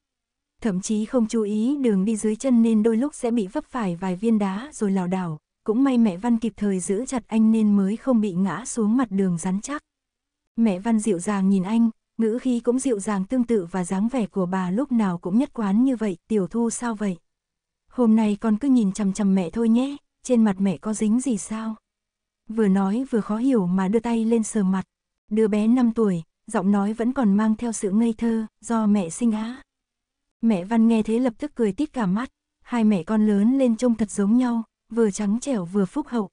thậm chí không chú ý đường đi dưới chân nên đôi lúc sẽ bị vấp phải vài viên đá rồi lảo đảo, cũng may mẹ Văn kịp thời giữ chặt anh nên mới không bị ngã xuống mặt đường rắn chắc. Mẹ Văn dịu dàng nhìn anh, ngữ khí cũng dịu dàng tương tự và dáng vẻ của bà lúc nào cũng nhất quán như vậy, tiểu thu sao vậy? Hôm nay con cứ nhìn chằm chằm mẹ thôi nhé, trên mặt mẹ có dính gì sao? Vừa nói vừa khó hiểu mà đưa tay lên sờ mặt. Đứa bé 5 tuổi, giọng nói vẫn còn mang theo sự ngây thơ, do mẹ sinh á. Mẹ Văn nghe thế lập tức cười tít cả mắt, hai mẹ con lớn lên trông thật giống nhau, vừa trắng trẻo vừa phúc hậu.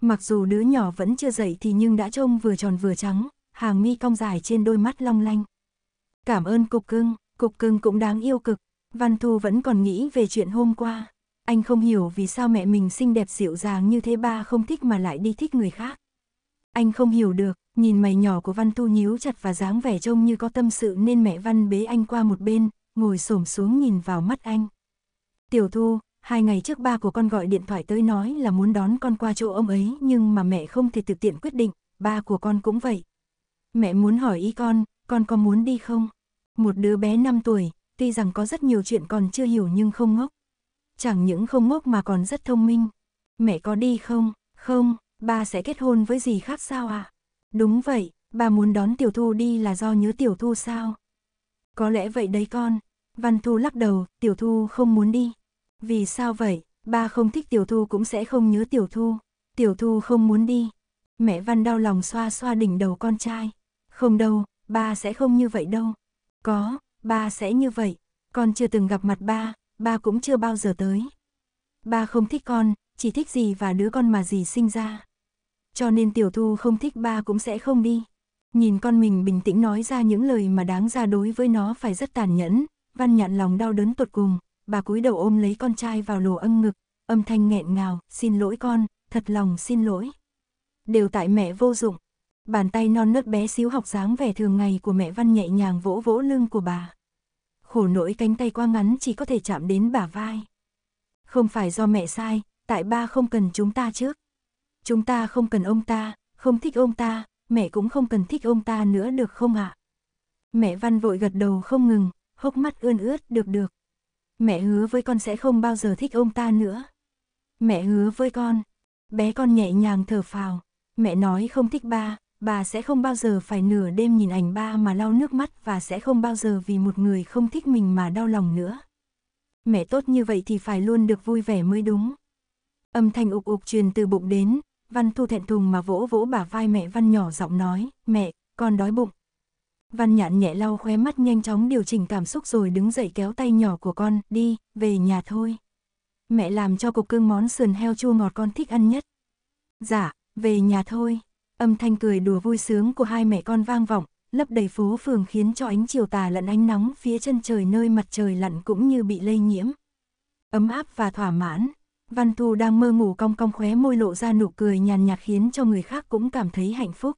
Mặc dù đứa nhỏ vẫn chưa dậy thì nhưng đã trông vừa tròn vừa trắng, hàng mi cong dài trên đôi mắt long lanh. Cảm ơn cục cưng, cục cưng cũng đáng yêu cực, Văn Thu vẫn còn nghĩ về chuyện hôm qua. Anh không hiểu vì sao mẹ mình xinh đẹp dịu dàng như thế ba không thích mà lại đi thích người khác. Anh không hiểu được, nhìn mày nhỏ của Văn Thu nhíu chặt và dáng vẻ trông như có tâm sự nên mẹ Văn bế anh qua một bên, ngồi xổm xuống nhìn vào mắt anh. Tiểu Thu, hai ngày trước ba của con gọi điện thoại tới nói là muốn đón con qua chỗ ông ấy nhưng mà mẹ không thể tự tiện quyết định, ba của con cũng vậy. Mẹ muốn hỏi ý con, con có muốn đi không? Một đứa bé 5 tuổi, tuy rằng có rất nhiều chuyện còn chưa hiểu nhưng không ngốc. Chẳng những không ngốc mà còn rất thông minh. Mẹ có đi không? Không, ba sẽ kết hôn với gì khác sao à? Đúng vậy, ba muốn đón tiểu thu đi là do nhớ tiểu thu sao? Có lẽ vậy đấy con. Văn Thu lắc đầu, Tiểu Thu không muốn đi. Vì sao vậy? Ba không thích Tiểu Thu cũng sẽ không nhớ Tiểu Thu. Tiểu Thu không muốn đi. Mẹ Văn đau lòng xoa xoa đỉnh đầu con trai. Không đâu, ba sẽ không như vậy đâu. Có, ba sẽ như vậy. Con chưa từng gặp mặt ba, ba cũng chưa bao giờ tới. Ba không thích con, chỉ thích gì và đứa con mà gì sinh ra. Cho nên Tiểu Thu không thích ba cũng sẽ không đi. Nhìn con mình bình tĩnh nói ra những lời mà đáng ra đối với nó phải rất tàn nhẫn, văn nhạn lòng đau đớn tột cùng, bà cúi đầu ôm lấy con trai vào lồ âm ngực, âm thanh nghẹn ngào, xin lỗi con, thật lòng xin lỗi. Đều tại mẹ vô dụng, bàn tay non nớt bé xíu học dáng vẻ thường ngày của mẹ văn nhẹ nhàng vỗ vỗ lưng của bà. Khổ nỗi cánh tay quá ngắn chỉ có thể chạm đến bà vai. Không phải do mẹ sai, tại ba không cần chúng ta trước. Chúng ta không cần ông ta, không thích ông ta, mẹ cũng không cần thích ông ta nữa được không ạ? À? Mẹ Văn vội gật đầu không ngừng, hốc mắt ươn ướt được được. Mẹ hứa với con sẽ không bao giờ thích ông ta nữa. Mẹ hứa với con. Bé con nhẹ nhàng thở phào. Mẹ nói không thích ba, bà sẽ không bao giờ phải nửa đêm nhìn ảnh ba mà lau nước mắt và sẽ không bao giờ vì một người không thích mình mà đau lòng nữa. Mẹ tốt như vậy thì phải luôn được vui vẻ mới đúng. Âm thanh ục ục truyền từ bụng đến, Văn Thu thẹn thùng mà vỗ vỗ bả vai mẹ Văn nhỏ giọng nói, mẹ, con đói bụng. Văn nhạn nhẹ lau khóe mắt nhanh chóng điều chỉnh cảm xúc rồi đứng dậy kéo tay nhỏ của con, đi, về nhà thôi. Mẹ làm cho cục cưng món sườn heo chua ngọt con thích ăn nhất. Dạ, về nhà thôi. Âm thanh cười đùa vui sướng của hai mẹ con vang vọng, lấp đầy phố phường khiến cho ánh chiều tà lẫn ánh nắng phía chân trời nơi mặt trời lặn cũng như bị lây nhiễm. Ấm áp và thỏa mãn, Văn Thu đang mơ ngủ cong cong khóe môi lộ ra nụ cười nhàn nhạt khiến cho người khác cũng cảm thấy hạnh phúc.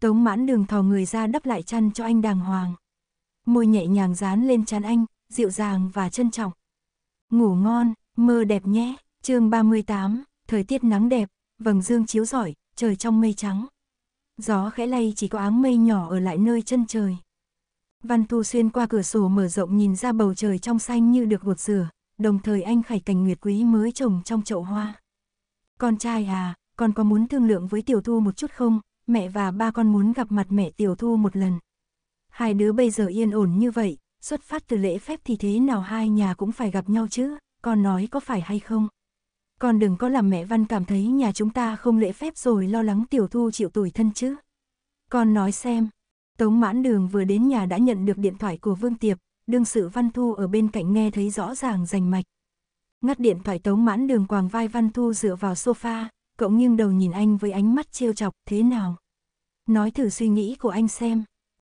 Tống mãn đường thò người ra đắp lại chăn cho anh đàng hoàng. Môi nhẹ nhàng dán lên chán anh, dịu dàng và trân trọng. Ngủ ngon, mơ đẹp nhé, chương 38, thời tiết nắng đẹp, vầng dương chiếu rọi, trời trong mây trắng. Gió khẽ lay chỉ có áng mây nhỏ ở lại nơi chân trời. Văn Thu xuyên qua cửa sổ mở rộng nhìn ra bầu trời trong xanh như được gột rửa, đồng thời anh Khải Cảnh Nguyệt Quý mới trồng trong chậu hoa. Con trai à, con có muốn thương lượng với Tiểu Thu một chút không? Mẹ và ba con muốn gặp mặt mẹ Tiểu Thu một lần. Hai đứa bây giờ yên ổn như vậy, xuất phát từ lễ phép thì thế nào hai nhà cũng phải gặp nhau chứ, con nói có phải hay không? Con đừng có làm mẹ Văn cảm thấy nhà chúng ta không lễ phép rồi lo lắng Tiểu Thu chịu tuổi thân chứ. Con nói xem, Tống Mãn Đường vừa đến nhà đã nhận được điện thoại của Vương Tiệp, đương sự Văn Thu ở bên cạnh nghe thấy rõ ràng rành mạch. Ngắt điện thoại tống mãn đường quàng vai Văn Thu dựa vào sofa, cậu nghiêng đầu nhìn anh với ánh mắt trêu chọc thế nào. Nói thử suy nghĩ của anh xem.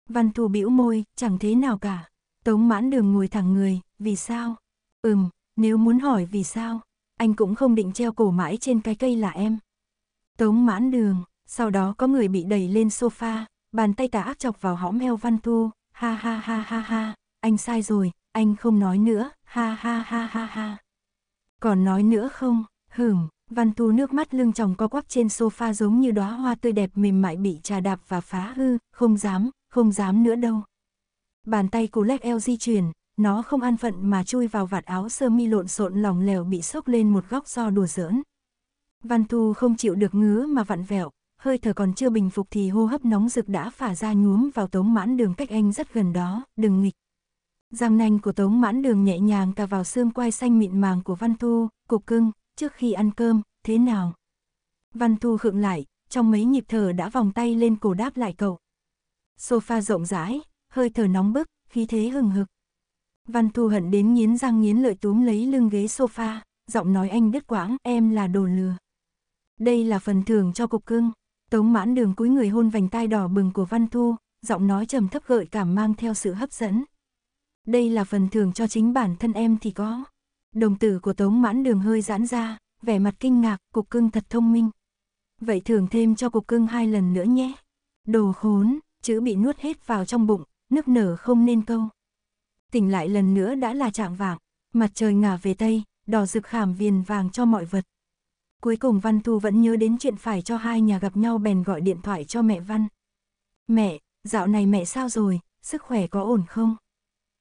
Văn Thu bĩu môi, chẳng thế nào cả. Tống mãn đường ngồi thẳng người, vì sao? Ừm, nếu muốn hỏi vì sao, anh cũng không định treo cổ mãi trên cái cây là em. Tống mãn đường, sau đó có người bị đẩy lên sofa, bàn tay tà áp chọc vào hõm heo Văn Thu, ha ha ha ha ha anh sai rồi, anh không nói nữa, ha ha ha ha ha. Còn nói nữa không, hửm, văn thu nước mắt lưng chồng co quắp trên sofa giống như đóa hoa tươi đẹp mềm mại bị trà đạp và phá hư, không dám, không dám nữa đâu. Bàn tay cô lách eo di chuyển, nó không an phận mà chui vào vạt áo sơ mi lộn xộn lỏng lèo bị sốc lên một góc do đùa giỡn. Văn thu không chịu được ngứa mà vặn vẹo, hơi thở còn chưa bình phục thì hô hấp nóng rực đã phả ra nhuốm vào tống mãn đường cách anh rất gần đó, đừng nghịch. Răng nanh của Tống Mãn Đường nhẹ nhàng cà vào xương quai xanh mịn màng của Văn Thu, cục cưng, trước khi ăn cơm, thế nào? Văn Thu khựng lại, trong mấy nhịp thở đã vòng tay lên cổ đáp lại cậu. Sofa rộng rãi, hơi thở nóng bức, khí thế hừng hực. Văn Thu hận đến nghiến răng nghiến lợi túm lấy lưng ghế sofa, giọng nói anh đứt quãng, em là đồ lừa. Đây là phần thưởng cho cục cưng. Tống mãn đường cúi người hôn vành tai đỏ bừng của Văn Thu, giọng nói trầm thấp gợi cảm mang theo sự hấp dẫn đây là phần thưởng cho chính bản thân em thì có. Đồng tử của Tống Mãn Đường hơi giãn ra, vẻ mặt kinh ngạc, cục cưng thật thông minh. Vậy thưởng thêm cho cục cưng hai lần nữa nhé. Đồ khốn, chữ bị nuốt hết vào trong bụng, nước nở không nên câu. Tỉnh lại lần nữa đã là trạng vạng, mặt trời ngả về tây, đỏ rực khảm viền vàng cho mọi vật. Cuối cùng Văn Thu vẫn nhớ đến chuyện phải cho hai nhà gặp nhau bèn gọi điện thoại cho mẹ Văn. Mẹ, dạo này mẹ sao rồi, sức khỏe có ổn không?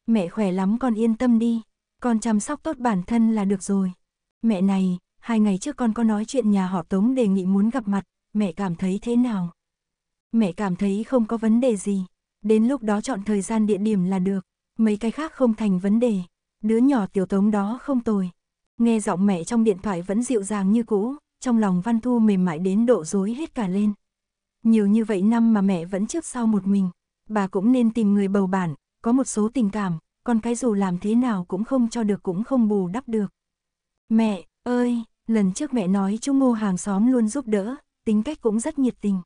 Mẹ khỏe lắm con yên tâm đi, con chăm sóc tốt bản thân là được rồi. Mẹ này, hai ngày trước con có nói chuyện nhà họ Tống đề nghị muốn gặp mặt, mẹ cảm thấy thế nào? Mẹ cảm thấy không có vấn đề gì, đến lúc đó chọn thời gian địa điểm là được, mấy cái khác không thành vấn đề. Đứa nhỏ tiểu Tống đó không tồi. Nghe giọng mẹ trong điện thoại vẫn dịu dàng như cũ, trong lòng Văn Thu mềm mại đến độ rối hết cả lên. Nhiều như vậy năm mà mẹ vẫn trước sau một mình, bà cũng nên tìm người bầu bản, có một số tình cảm, con cái dù làm thế nào cũng không cho được cũng không bù đắp được. Mẹ, ơi, lần trước mẹ nói chú Ngô hàng xóm luôn giúp đỡ, tính cách cũng rất nhiệt tình.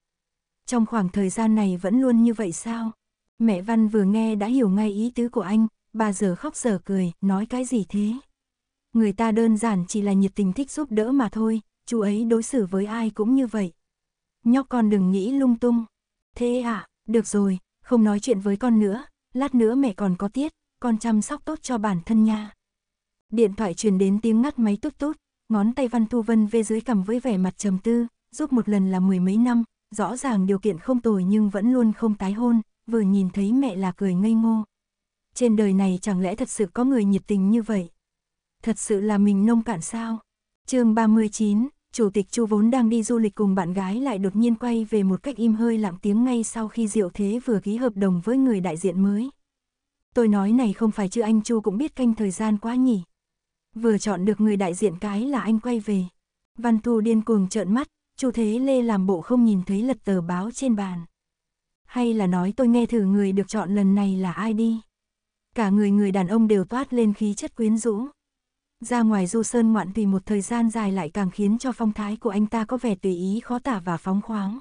Trong khoảng thời gian này vẫn luôn như vậy sao? Mẹ Văn vừa nghe đã hiểu ngay ý tứ của anh, bà giờ khóc giờ cười, nói cái gì thế? Người ta đơn giản chỉ là nhiệt tình thích giúp đỡ mà thôi, chú ấy đối xử với ai cũng như vậy. Nhóc con đừng nghĩ lung tung. Thế à, được rồi, không nói chuyện với con nữa, lát nữa mẹ còn có tiết, con chăm sóc tốt cho bản thân nha. Điện thoại truyền đến tiếng ngắt máy tút tút, ngón tay Văn Thu Vân về dưới cầm với vẻ mặt trầm tư, giúp một lần là mười mấy năm, rõ ràng điều kiện không tồi nhưng vẫn luôn không tái hôn, vừa nhìn thấy mẹ là cười ngây ngô. Trên đời này chẳng lẽ thật sự có người nhiệt tình như vậy? Thật sự là mình nông cạn sao? chương 39 Chủ tịch Chu vốn đang đi du lịch cùng bạn gái lại đột nhiên quay về một cách im hơi lặng tiếng ngay sau khi Diệu Thế vừa ký hợp đồng với người đại diện mới. Tôi nói này không phải chứ anh Chu cũng biết canh thời gian quá nhỉ. Vừa chọn được người đại diện cái là anh quay về. Văn Thu điên cuồng trợn mắt, Chu Thế Lê làm bộ không nhìn thấy lật tờ báo trên bàn. Hay là nói tôi nghe thử người được chọn lần này là ai đi? Cả người người đàn ông đều toát lên khí chất quyến rũ. Ra ngoài du sơn ngoạn tùy một thời gian dài lại càng khiến cho phong thái của anh ta có vẻ tùy ý khó tả và phóng khoáng.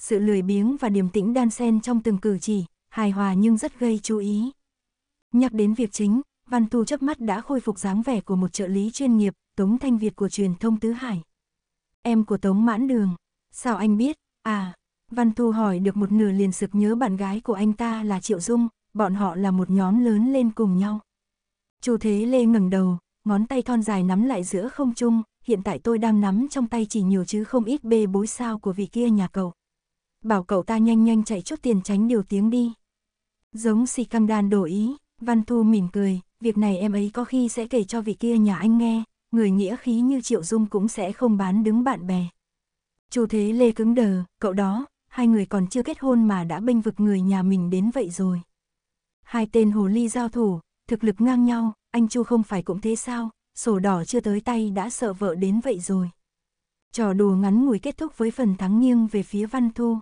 Sự lười biếng và điềm tĩnh đan xen trong từng cử chỉ, hài hòa nhưng rất gây chú ý. Nhắc đến việc chính, Văn Tu chớp mắt đã khôi phục dáng vẻ của một trợ lý chuyên nghiệp, Tống Thanh Việt của truyền thông Tứ Hải. Em của Tống Mãn Đường, sao anh biết, à, Văn Tu hỏi được một nửa liền sực nhớ bạn gái của anh ta là Triệu Dung, bọn họ là một nhóm lớn lên cùng nhau. Chu Thế Lê ngẩng đầu, ngón tay thon dài nắm lại giữa không trung, hiện tại tôi đang nắm trong tay chỉ nhiều chứ không ít bê bối sao của vị kia nhà cậu. Bảo cậu ta nhanh nhanh chạy chút tiền tránh điều tiếng đi. Giống si cam đan đổi ý, Văn Thu mỉm cười, việc này em ấy có khi sẽ kể cho vị kia nhà anh nghe, người nghĩa khí như Triệu Dung cũng sẽ không bán đứng bạn bè. Chu Thế Lê cứng đờ, cậu đó, hai người còn chưa kết hôn mà đã bênh vực người nhà mình đến vậy rồi. Hai tên hồ ly giao thủ, thực lực ngang nhau, anh Chu không phải cũng thế sao, sổ đỏ chưa tới tay đã sợ vợ đến vậy rồi. Trò đùa ngắn ngủi kết thúc với phần thắng nghiêng về phía Văn Thu.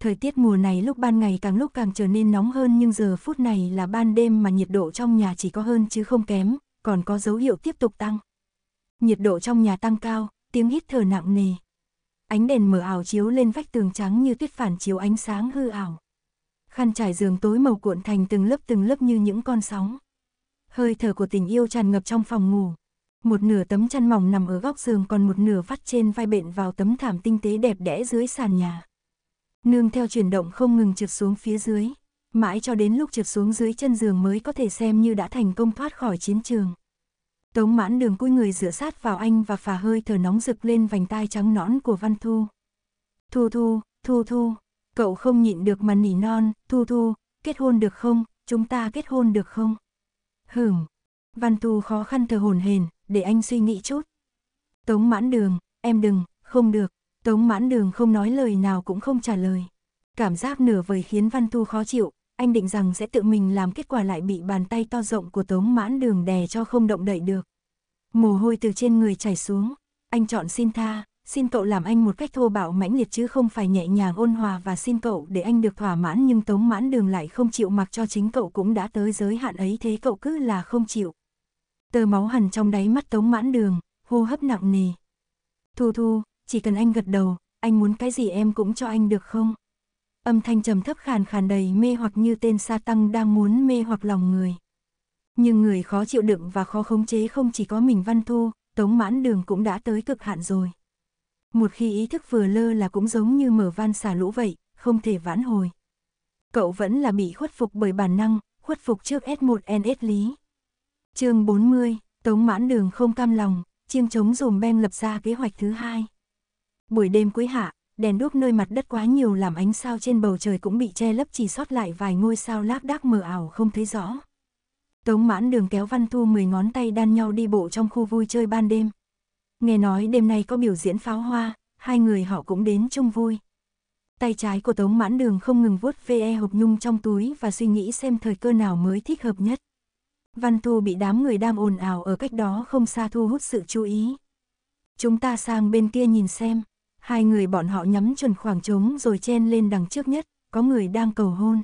Thời tiết mùa này lúc ban ngày càng lúc càng trở nên nóng hơn nhưng giờ phút này là ban đêm mà nhiệt độ trong nhà chỉ có hơn chứ không kém, còn có dấu hiệu tiếp tục tăng. Nhiệt độ trong nhà tăng cao, tiếng hít thở nặng nề. Ánh đèn mờ ảo chiếu lên vách tường trắng như tuyết phản chiếu ánh sáng hư ảo. Khăn trải giường tối màu cuộn thành từng lớp từng lớp như những con sóng hơi thở của tình yêu tràn ngập trong phòng ngủ. Một nửa tấm chăn mỏng nằm ở góc giường còn một nửa vắt trên vai bệnh vào tấm thảm tinh tế đẹp đẽ dưới sàn nhà. Nương theo chuyển động không ngừng trượt xuống phía dưới, mãi cho đến lúc trượt xuống dưới chân giường mới có thể xem như đã thành công thoát khỏi chiến trường. Tống mãn đường cúi người dựa sát vào anh và phà hơi thở nóng rực lên vành tai trắng nõn của Văn Thu. Thu Thu, Thu Thu, cậu không nhịn được mà nỉ non, Thu Thu, kết hôn được không, chúng ta kết hôn được không? Hửm, văn tu khó khăn thờ hồn hền, để anh suy nghĩ chút. Tống mãn đường, em đừng, không được, tống mãn đường không nói lời nào cũng không trả lời. Cảm giác nửa vời khiến văn tu khó chịu, anh định rằng sẽ tự mình làm kết quả lại bị bàn tay to rộng của tống mãn đường đè cho không động đậy được. Mồ hôi từ trên người chảy xuống, anh chọn xin tha, xin cậu làm anh một cách thô bạo mãnh liệt chứ không phải nhẹ nhàng ôn hòa và xin cậu để anh được thỏa mãn nhưng Tống Mãn Đường lại không chịu mặc cho chính cậu cũng đã tới giới hạn ấy thế cậu cứ là không chịu. Tờ máu hằn trong đáy mắt Tống Mãn Đường, hô hấp nặng nề. Thu Thu, chỉ cần anh gật đầu, anh muốn cái gì em cũng cho anh được không? Âm thanh trầm thấp khàn khàn đầy mê hoặc như tên sa tăng đang muốn mê hoặc lòng người. Nhưng người khó chịu đựng và khó khống chế không chỉ có mình Văn Thu, Tống Mãn Đường cũng đã tới cực hạn rồi. Một khi ý thức vừa lơ là cũng giống như mở van xả lũ vậy, không thể vãn hồi. Cậu vẫn là bị khuất phục bởi bản năng, khuất phục trước S1NS lý. chương 40, Tống Mãn Đường không cam lòng, chiêng chống dùm beng lập ra kế hoạch thứ hai. Buổi đêm cuối hạ, đèn đuốc nơi mặt đất quá nhiều làm ánh sao trên bầu trời cũng bị che lấp chỉ sót lại vài ngôi sao lác đác mờ ảo không thấy rõ. Tống mãn đường kéo văn thu 10 ngón tay đan nhau đi bộ trong khu vui chơi ban đêm nghe nói đêm nay có biểu diễn pháo hoa, hai người họ cũng đến chung vui. Tay trái của Tống Mãn Đường không ngừng vuốt ve hộp nhung trong túi và suy nghĩ xem thời cơ nào mới thích hợp nhất. Văn Thu bị đám người đam ồn ào ở cách đó không xa thu hút sự chú ý. Chúng ta sang bên kia nhìn xem, hai người bọn họ nhắm chuẩn khoảng trống rồi chen lên đằng trước nhất, có người đang cầu hôn.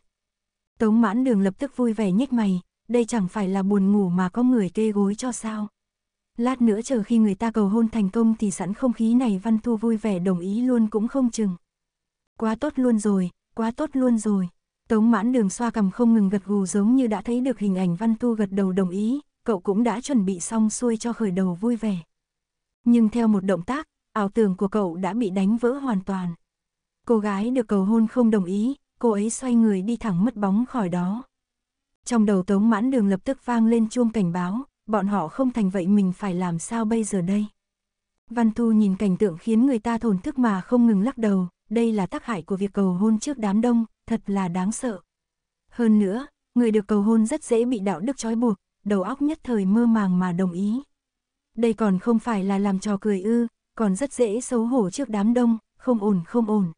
Tống Mãn Đường lập tức vui vẻ nhếch mày, đây chẳng phải là buồn ngủ mà có người kê gối cho sao. Lát nữa chờ khi người ta cầu hôn thành công thì sẵn không khí này Văn Thu vui vẻ đồng ý luôn cũng không chừng. Quá tốt luôn rồi, quá tốt luôn rồi. Tống mãn đường xoa cầm không ngừng gật gù giống như đã thấy được hình ảnh Văn Thu gật đầu đồng ý, cậu cũng đã chuẩn bị xong xuôi cho khởi đầu vui vẻ. Nhưng theo một động tác, ảo tưởng của cậu đã bị đánh vỡ hoàn toàn. Cô gái được cầu hôn không đồng ý, cô ấy xoay người đi thẳng mất bóng khỏi đó. Trong đầu Tống Mãn Đường lập tức vang lên chuông cảnh báo, bọn họ không thành vậy mình phải làm sao bây giờ đây? Văn Thu nhìn cảnh tượng khiến người ta thổn thức mà không ngừng lắc đầu, đây là tác hại của việc cầu hôn trước đám đông, thật là đáng sợ. Hơn nữa, người được cầu hôn rất dễ bị đạo đức trói buộc, đầu óc nhất thời mơ màng mà đồng ý. Đây còn không phải là làm trò cười ư, còn rất dễ xấu hổ trước đám đông, không ổn không ổn.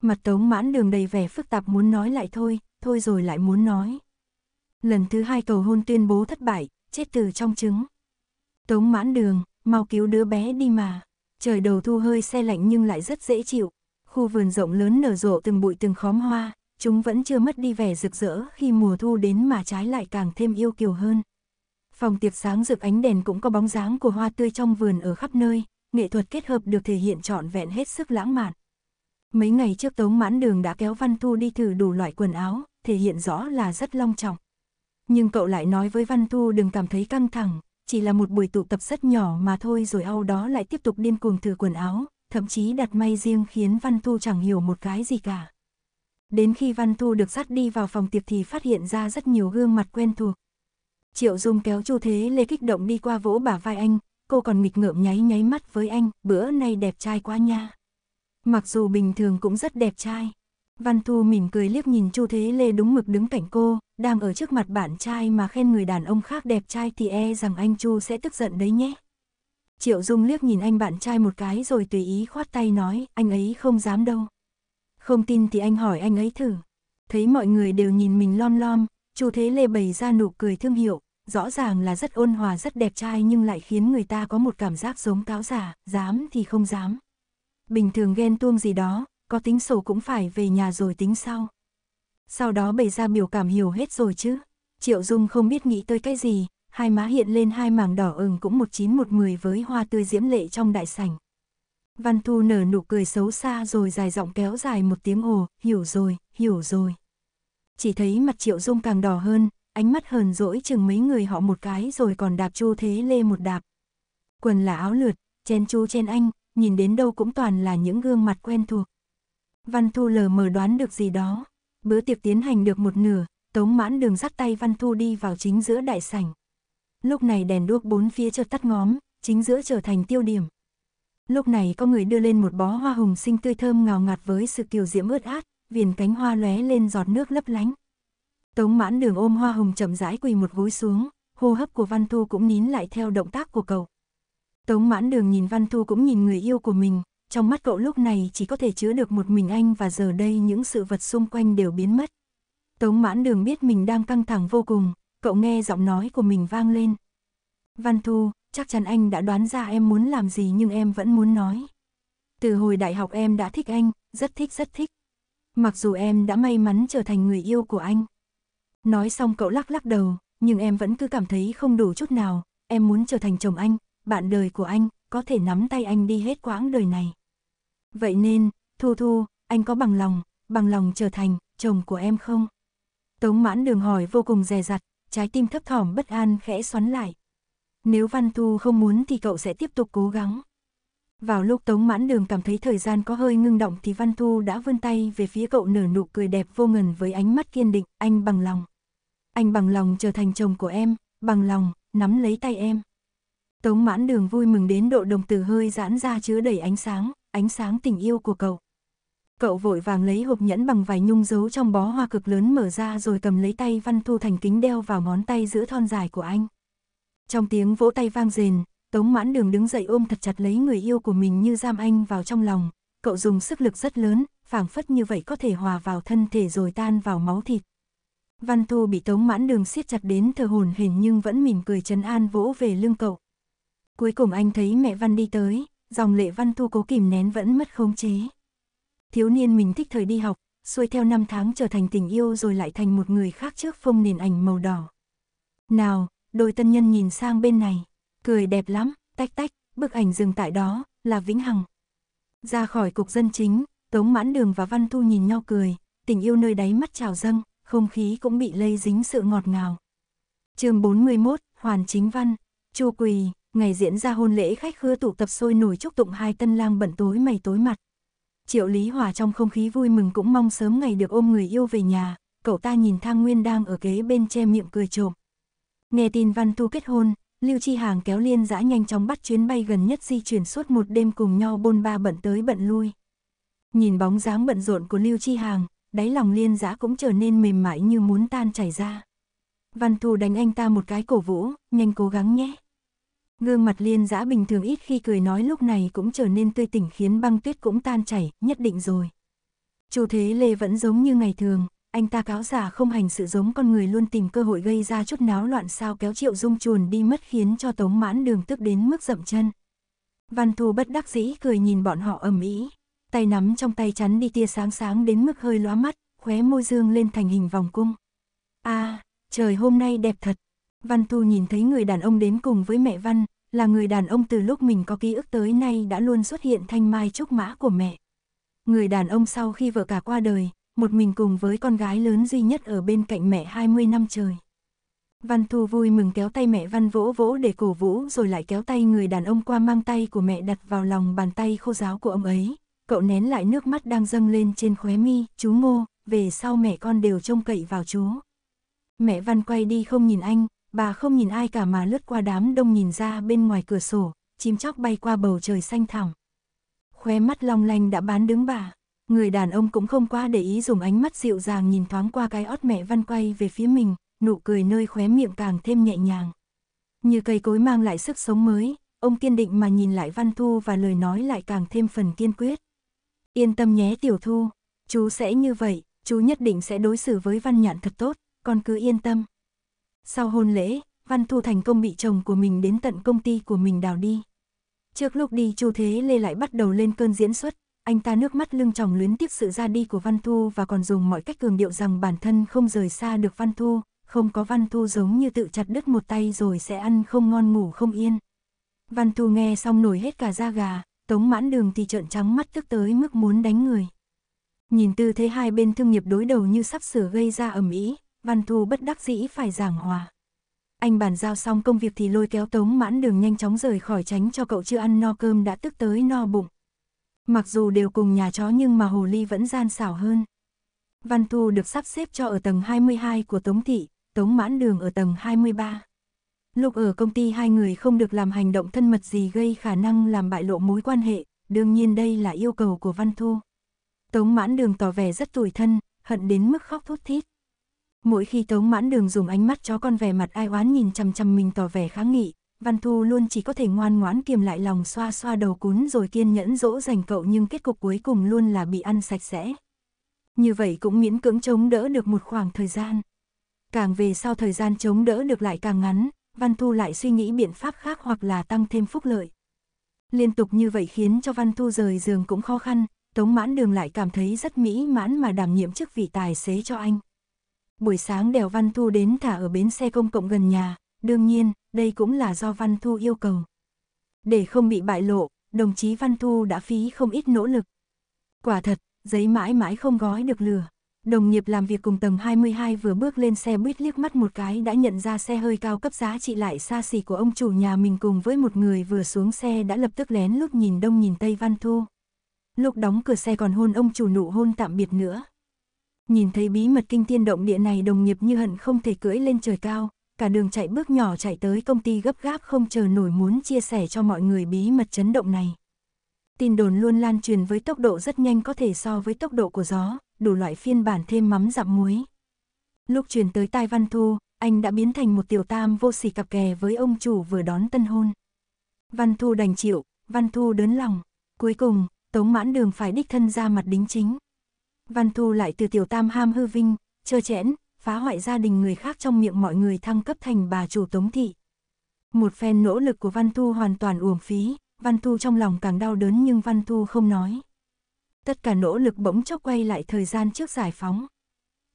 Mặt tống mãn đường đầy vẻ phức tạp muốn nói lại thôi, thôi rồi lại muốn nói. Lần thứ hai cầu hôn tuyên bố thất bại, chết từ trong trứng. Tống mãn đường, mau cứu đứa bé đi mà. Trời đầu thu hơi xe lạnh nhưng lại rất dễ chịu. Khu vườn rộng lớn nở rộ từng bụi từng khóm hoa, chúng vẫn chưa mất đi vẻ rực rỡ khi mùa thu đến mà trái lại càng thêm yêu kiều hơn. Phòng tiệc sáng rực ánh đèn cũng có bóng dáng của hoa tươi trong vườn ở khắp nơi, nghệ thuật kết hợp được thể hiện trọn vẹn hết sức lãng mạn. Mấy ngày trước Tống Mãn Đường đã kéo Văn Thu đi thử đủ loại quần áo, thể hiện rõ là rất long trọng nhưng cậu lại nói với Văn Thu đừng cảm thấy căng thẳng, chỉ là một buổi tụ tập rất nhỏ mà thôi rồi au đó lại tiếp tục điên cuồng thử quần áo, thậm chí đặt may riêng khiến Văn Thu chẳng hiểu một cái gì cả. Đến khi Văn Thu được dắt đi vào phòng tiệc thì phát hiện ra rất nhiều gương mặt quen thuộc. Triệu Dung kéo Chu Thế Lê kích động đi qua vỗ bả vai anh, cô còn nghịch ngợm nháy nháy mắt với anh, bữa nay đẹp trai quá nha. Mặc dù bình thường cũng rất đẹp trai, Văn Thu mỉm cười liếc nhìn Chu Thế Lê đúng mực đứng cạnh cô, đang ở trước mặt bạn trai mà khen người đàn ông khác đẹp trai thì e rằng anh Chu sẽ tức giận đấy nhé. Triệu Dung liếc nhìn anh bạn trai một cái rồi tùy ý khoát tay nói, anh ấy không dám đâu. Không tin thì anh hỏi anh ấy thử. Thấy mọi người đều nhìn mình lom lom, Chu Thế Lê bày ra nụ cười thương hiệu, rõ ràng là rất ôn hòa rất đẹp trai nhưng lại khiến người ta có một cảm giác giống cáo giả, dám thì không dám. Bình thường ghen tuông gì đó, có tính sổ cũng phải về nhà rồi tính sau. Sau đó bày ra biểu cảm hiểu hết rồi chứ. Triệu Dung không biết nghĩ tới cái gì, hai má hiện lên hai mảng đỏ ửng cũng một chín một mười với hoa tươi diễm lệ trong đại sảnh. Văn Thu nở nụ cười xấu xa rồi dài giọng kéo dài một tiếng ồ, hiểu rồi, hiểu rồi. Chỉ thấy mặt Triệu Dung càng đỏ hơn, ánh mắt hờn dỗi chừng mấy người họ một cái rồi còn đạp chu thế lê một đạp. Quần là áo lượt, chen chu chen anh, nhìn đến đâu cũng toàn là những gương mặt quen thuộc. Văn Thu lờ mờ đoán được gì đó. Bữa tiệc tiến hành được một nửa, Tống Mãn Đường dắt tay Văn Thu đi vào chính giữa đại sảnh. Lúc này đèn đuốc bốn phía chợt tắt ngóm, chính giữa trở thành tiêu điểm. Lúc này có người đưa lên một bó hoa hồng xinh tươi thơm ngào ngạt với sự kiều diễm ướt át, viền cánh hoa lóe lên giọt nước lấp lánh. Tống Mãn Đường ôm hoa hồng chậm rãi quỳ một gối xuống, hô hấp của Văn Thu cũng nín lại theo động tác của cậu. Tống Mãn Đường nhìn Văn Thu cũng nhìn người yêu của mình, trong mắt cậu lúc này chỉ có thể chứa được một mình anh và giờ đây những sự vật xung quanh đều biến mất. Tống mãn đường biết mình đang căng thẳng vô cùng, cậu nghe giọng nói của mình vang lên. Văn Thu, chắc chắn anh đã đoán ra em muốn làm gì nhưng em vẫn muốn nói. Từ hồi đại học em đã thích anh, rất thích rất thích. Mặc dù em đã may mắn trở thành người yêu của anh. Nói xong cậu lắc lắc đầu, nhưng em vẫn cứ cảm thấy không đủ chút nào, em muốn trở thành chồng anh, bạn đời của anh, có thể nắm tay anh đi hết quãng đời này. Vậy nên, Thu Thu, anh có bằng lòng, bằng lòng trở thành chồng của em không? Tống mãn đường hỏi vô cùng dè dặt, trái tim thấp thỏm bất an khẽ xoắn lại. Nếu Văn Thu không muốn thì cậu sẽ tiếp tục cố gắng. Vào lúc Tống mãn đường cảm thấy thời gian có hơi ngưng động thì Văn Thu đã vươn tay về phía cậu nở nụ cười đẹp vô ngần với ánh mắt kiên định, anh bằng lòng. Anh bằng lòng trở thành chồng của em, bằng lòng, nắm lấy tay em. Tống mãn đường vui mừng đến độ đồng tử hơi giãn ra chứa đầy ánh sáng, ánh sáng tình yêu của cậu. Cậu vội vàng lấy hộp nhẫn bằng vài nhung giấu trong bó hoa cực lớn mở ra rồi cầm lấy tay Văn Thu thành kính đeo vào ngón tay giữa thon dài của anh. Trong tiếng vỗ tay vang rền, Tống Mãn Đường đứng dậy ôm thật chặt lấy người yêu của mình như giam anh vào trong lòng, cậu dùng sức lực rất lớn, phảng phất như vậy có thể hòa vào thân thể rồi tan vào máu thịt. Văn Thu bị Tống Mãn Đường siết chặt đến thờ hồn hển nhưng vẫn mỉm cười trấn an vỗ về lưng cậu. Cuối cùng anh thấy mẹ Văn đi tới, dòng lệ văn thu cố kìm nén vẫn mất khống chế. Thiếu niên mình thích thời đi học, xuôi theo năm tháng trở thành tình yêu rồi lại thành một người khác trước phông nền ảnh màu đỏ. Nào, đôi tân nhân nhìn sang bên này, cười đẹp lắm, tách tách, bức ảnh dừng tại đó, là Vĩnh Hằng. Ra khỏi cục dân chính, Tống Mãn Đường và Văn Thu nhìn nhau cười, tình yêu nơi đáy mắt trào dâng, không khí cũng bị lây dính sự ngọt ngào. chương 41, Hoàn Chính Văn, Chu Quỳ, ngày diễn ra hôn lễ khách khứa tụ tập sôi nổi chúc tụng hai tân lang bận tối mày tối mặt. Triệu Lý Hòa trong không khí vui mừng cũng mong sớm ngày được ôm người yêu về nhà, cậu ta nhìn Thang Nguyên đang ở kế bên che miệng cười trộm. Nghe tin Văn thu kết hôn, Lưu Chi Hàng kéo liên dã nhanh chóng bắt chuyến bay gần nhất di chuyển suốt một đêm cùng nhau bôn ba bận tới bận lui. Nhìn bóng dáng bận rộn của Lưu Chi Hàng, đáy lòng liên dã cũng trở nên mềm mại như muốn tan chảy ra. Văn Thu đánh anh ta một cái cổ vũ, nhanh cố gắng nhé. Gương mặt liên giã bình thường ít khi cười nói lúc này cũng trở nên tươi tỉnh khiến băng tuyết cũng tan chảy, nhất định rồi. chủ Thế Lê vẫn giống như ngày thường, anh ta cáo giả không hành sự giống con người luôn tìm cơ hội gây ra chút náo loạn sao kéo Triệu Dung chuồn đi mất khiến cho Tống Mãn Đường tức đến mức dậm chân. Văn Thu bất đắc dĩ cười nhìn bọn họ ầm ĩ, tay nắm trong tay chắn đi tia sáng sáng đến mức hơi lóa mắt, khóe môi dương lên thành hình vòng cung. A, à, trời hôm nay đẹp thật, Văn Thu nhìn thấy người đàn ông đến cùng với mẹ Văn, là người đàn ông từ lúc mình có ký ức tới nay đã luôn xuất hiện thanh mai trúc mã của mẹ. Người đàn ông sau khi vợ cả qua đời, một mình cùng với con gái lớn duy nhất ở bên cạnh mẹ 20 năm trời. Văn Thu vui mừng kéo tay mẹ Văn vỗ vỗ để cổ vũ rồi lại kéo tay người đàn ông qua mang tay của mẹ đặt vào lòng bàn tay khô giáo của ông ấy. Cậu nén lại nước mắt đang dâng lên trên khóe mi, chú Ngô, về sau mẹ con đều trông cậy vào chú. Mẹ Văn quay đi không nhìn anh, bà không nhìn ai cả mà lướt qua đám đông nhìn ra bên ngoài cửa sổ, chim chóc bay qua bầu trời xanh thẳm. Khóe mắt long lanh đã bán đứng bà, người đàn ông cũng không qua để ý dùng ánh mắt dịu dàng nhìn thoáng qua cái ót mẹ văn quay về phía mình, nụ cười nơi khóe miệng càng thêm nhẹ nhàng. Như cây cối mang lại sức sống mới, ông kiên định mà nhìn lại Văn Thu và lời nói lại càng thêm phần kiên quyết. Yên tâm nhé tiểu thu, chú sẽ như vậy, chú nhất định sẽ đối xử với Văn Nhạn thật tốt, con cứ yên tâm. Sau hôn lễ, Văn Thu Thành công bị chồng của mình đến tận công ty của mình đào đi. Trước lúc đi Chu Thế Lê lại bắt đầu lên cơn diễn xuất, anh ta nước mắt lưng tròng luyến tiếc sự ra đi của Văn Thu và còn dùng mọi cách cường điệu rằng bản thân không rời xa được Văn Thu, không có Văn Thu giống như tự chặt đứt một tay rồi sẽ ăn không ngon ngủ không yên. Văn Thu nghe xong nổi hết cả da gà, tống mãn đường thì trợn trắng mắt tức tới mức muốn đánh người. Nhìn tư thế hai bên thương nghiệp đối đầu như sắp sửa gây ra ẩm ý, Văn Thu bất đắc dĩ phải giảng hòa. Anh bàn giao xong công việc thì lôi kéo Tống Mãn Đường nhanh chóng rời khỏi tránh cho cậu chưa ăn no cơm đã tức tới no bụng. Mặc dù đều cùng nhà chó nhưng mà hồ ly vẫn gian xảo hơn. Văn Thu được sắp xếp cho ở tầng 22 của Tống Thị, Tống Mãn Đường ở tầng 23. Lúc ở công ty hai người không được làm hành động thân mật gì gây khả năng làm bại lộ mối quan hệ, đương nhiên đây là yêu cầu của Văn Thu. Tống Mãn Đường tỏ vẻ rất tủi thân, hận đến mức khóc thút thít. Mỗi khi Tống Mãn Đường dùng ánh mắt chó con vẻ mặt ai oán nhìn chằm chằm mình tỏ vẻ kháng nghị, Văn Thu luôn chỉ có thể ngoan ngoãn kiềm lại lòng xoa xoa đầu cún rồi kiên nhẫn dỗ dành cậu nhưng kết cục cuối cùng luôn là bị ăn sạch sẽ. Như vậy cũng miễn cưỡng chống đỡ được một khoảng thời gian. Càng về sau thời gian chống đỡ được lại càng ngắn, Văn Thu lại suy nghĩ biện pháp khác hoặc là tăng thêm phúc lợi. Liên tục như vậy khiến cho Văn Thu rời giường cũng khó khăn, Tống Mãn Đường lại cảm thấy rất mỹ mãn mà đảm nhiệm chức vị tài xế cho anh. Buổi sáng đèo Văn Thu đến thả ở bến xe công cộng gần nhà, đương nhiên, đây cũng là do Văn Thu yêu cầu. Để không bị bại lộ, đồng chí Văn Thu đã phí không ít nỗ lực. Quả thật, giấy mãi mãi không gói được lừa. Đồng nghiệp làm việc cùng tầng 22 vừa bước lên xe buýt liếc mắt một cái đã nhận ra xe hơi cao cấp giá trị lại xa xỉ của ông chủ nhà mình cùng với một người vừa xuống xe đã lập tức lén lút nhìn đông nhìn tây Văn Thu. Lúc đóng cửa xe còn hôn ông chủ nụ hôn tạm biệt nữa. Nhìn thấy bí mật kinh thiên động địa này đồng nghiệp như hận không thể cưỡi lên trời cao, cả đường chạy bước nhỏ chạy tới công ty gấp gáp không chờ nổi muốn chia sẻ cho mọi người bí mật chấn động này. Tin đồn luôn lan truyền với tốc độ rất nhanh có thể so với tốc độ của gió, đủ loại phiên bản thêm mắm dặm muối. Lúc truyền tới tai Văn Thu, anh đã biến thành một tiểu tam vô sỉ cặp kè với ông chủ vừa đón tân hôn. Văn Thu đành chịu, Văn Thu đớn lòng. Cuối cùng, Tống Mãn Đường phải đích thân ra mặt đính chính. Văn Thu lại từ tiểu tam ham hư vinh, chơ chẽn, phá hoại gia đình người khác trong miệng mọi người thăng cấp thành bà chủ tống thị. Một phen nỗ lực của Văn Thu hoàn toàn uổng phí, Văn Thu trong lòng càng đau đớn nhưng Văn Thu không nói. Tất cả nỗ lực bỗng chốc quay lại thời gian trước giải phóng.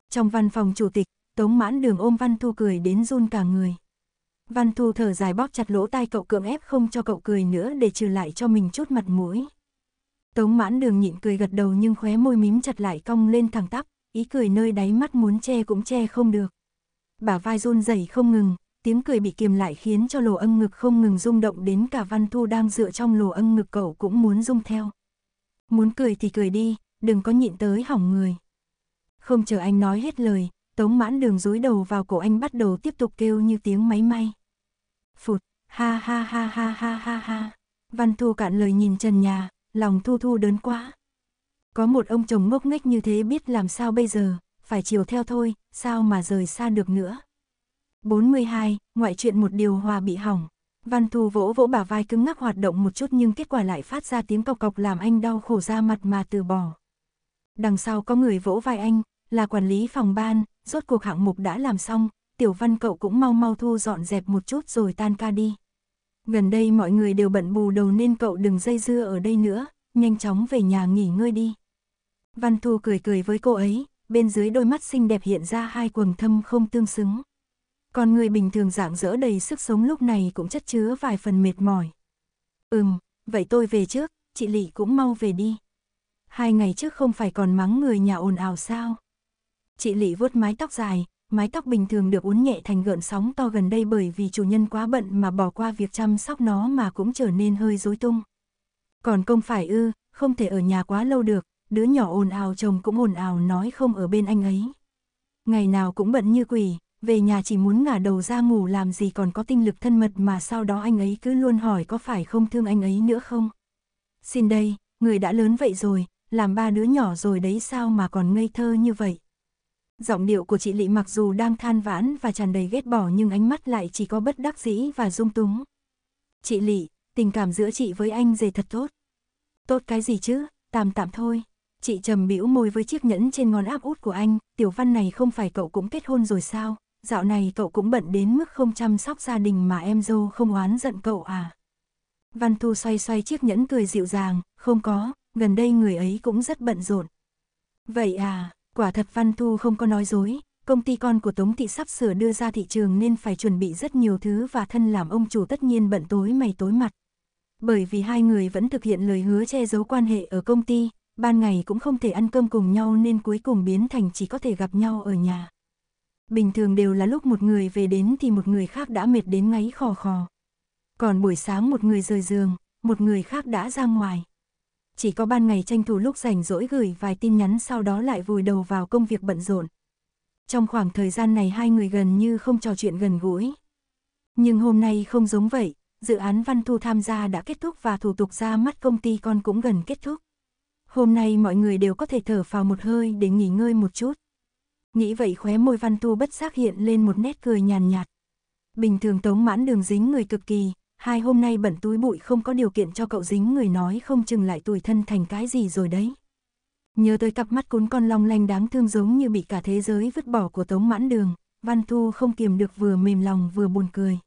Trong văn phòng chủ tịch, Tống mãn đường ôm Văn Thu cười đến run cả người. Văn Thu thở dài bóp chặt lỗ tai cậu cưỡng ép không cho cậu cười nữa để trừ lại cho mình chút mặt mũi. Tống mãn đường nhịn cười gật đầu nhưng khóe môi mím chặt lại cong lên thẳng tắp, ý cười nơi đáy mắt muốn che cũng che không được. Bả vai run rẩy không ngừng, tiếng cười bị kiềm lại khiến cho lồ âm ngực không ngừng rung động đến cả văn thu đang dựa trong lồ âm ngực cậu cũng muốn rung theo. Muốn cười thì cười đi, đừng có nhịn tới hỏng người. Không chờ anh nói hết lời, tống mãn đường rúi đầu vào cổ anh bắt đầu tiếp tục kêu như tiếng máy may. Phụt, ha ha ha ha ha ha ha. Văn thu cạn lời nhìn trần nhà, lòng thu thu đớn quá. Có một ông chồng ngốc nghếch như thế biết làm sao bây giờ, phải chiều theo thôi, sao mà rời xa được nữa. 42. Ngoại chuyện một điều hòa bị hỏng. Văn Thu vỗ vỗ bả vai cứng ngắc hoạt động một chút nhưng kết quả lại phát ra tiếng cọc cọc làm anh đau khổ ra mặt mà từ bỏ. Đằng sau có người vỗ vai anh, là quản lý phòng ban, rốt cuộc hạng mục đã làm xong, tiểu văn cậu cũng mau mau thu dọn dẹp một chút rồi tan ca đi gần đây mọi người đều bận bù đầu nên cậu đừng dây dưa ở đây nữa, nhanh chóng về nhà nghỉ ngơi đi. Văn Thu cười cười với cô ấy, bên dưới đôi mắt xinh đẹp hiện ra hai quầng thâm không tương xứng. Còn người bình thường dạng dỡ đầy sức sống lúc này cũng chất chứa vài phần mệt mỏi. Ừm, vậy tôi về trước, chị Lị cũng mau về đi. Hai ngày trước không phải còn mắng người nhà ồn ào sao. Chị Lị vuốt mái tóc dài, mái tóc bình thường được uốn nhẹ thành gợn sóng to gần đây bởi vì chủ nhân quá bận mà bỏ qua việc chăm sóc nó mà cũng trở nên hơi rối tung. Còn công phải ư, không thể ở nhà quá lâu được, đứa nhỏ ồn ào chồng cũng ồn ào nói không ở bên anh ấy. Ngày nào cũng bận như quỷ, về nhà chỉ muốn ngả đầu ra ngủ làm gì còn có tinh lực thân mật mà sau đó anh ấy cứ luôn hỏi có phải không thương anh ấy nữa không. Xin đây, người đã lớn vậy rồi, làm ba đứa nhỏ rồi đấy sao mà còn ngây thơ như vậy. Giọng điệu của chị Lị mặc dù đang than vãn và tràn đầy ghét bỏ nhưng ánh mắt lại chỉ có bất đắc dĩ và dung túng. Chị Lị, tình cảm giữa chị với anh dề thật tốt. Tốt cái gì chứ, tạm tạm thôi. Chị trầm bĩu môi với chiếc nhẫn trên ngón áp út của anh, tiểu văn này không phải cậu cũng kết hôn rồi sao, dạo này cậu cũng bận đến mức không chăm sóc gia đình mà em dâu không oán giận cậu à. Văn Thu xoay xoay chiếc nhẫn cười dịu dàng, không có, gần đây người ấy cũng rất bận rộn. Vậy à, Quả thật Văn Thu không có nói dối, công ty con của Tống Thị sắp sửa đưa ra thị trường nên phải chuẩn bị rất nhiều thứ và thân làm ông chủ tất nhiên bận tối mày tối mặt. Bởi vì hai người vẫn thực hiện lời hứa che giấu quan hệ ở công ty, ban ngày cũng không thể ăn cơm cùng nhau nên cuối cùng biến thành chỉ có thể gặp nhau ở nhà. Bình thường đều là lúc một người về đến thì một người khác đã mệt đến ngáy khò khò. Còn buổi sáng một người rời giường, một người khác đã ra ngoài chỉ có ban ngày tranh thủ lúc rảnh rỗi gửi vài tin nhắn sau đó lại vùi đầu vào công việc bận rộn. Trong khoảng thời gian này hai người gần như không trò chuyện gần gũi. Nhưng hôm nay không giống vậy, dự án Văn Thu tham gia đã kết thúc và thủ tục ra mắt công ty con cũng gần kết thúc. Hôm nay mọi người đều có thể thở vào một hơi để nghỉ ngơi một chút. Nghĩ vậy khóe môi Văn Thu bất giác hiện lên một nét cười nhàn nhạt, nhạt. Bình thường Tống Mãn Đường dính người cực kỳ, hai hôm nay bẩn túi bụi không có điều kiện cho cậu dính người nói không chừng lại tủi thân thành cái gì rồi đấy. Nhớ tới cặp mắt cún con long lanh đáng thương giống như bị cả thế giới vứt bỏ của Tống Mãn Đường, Văn Thu không kiềm được vừa mềm lòng vừa buồn cười.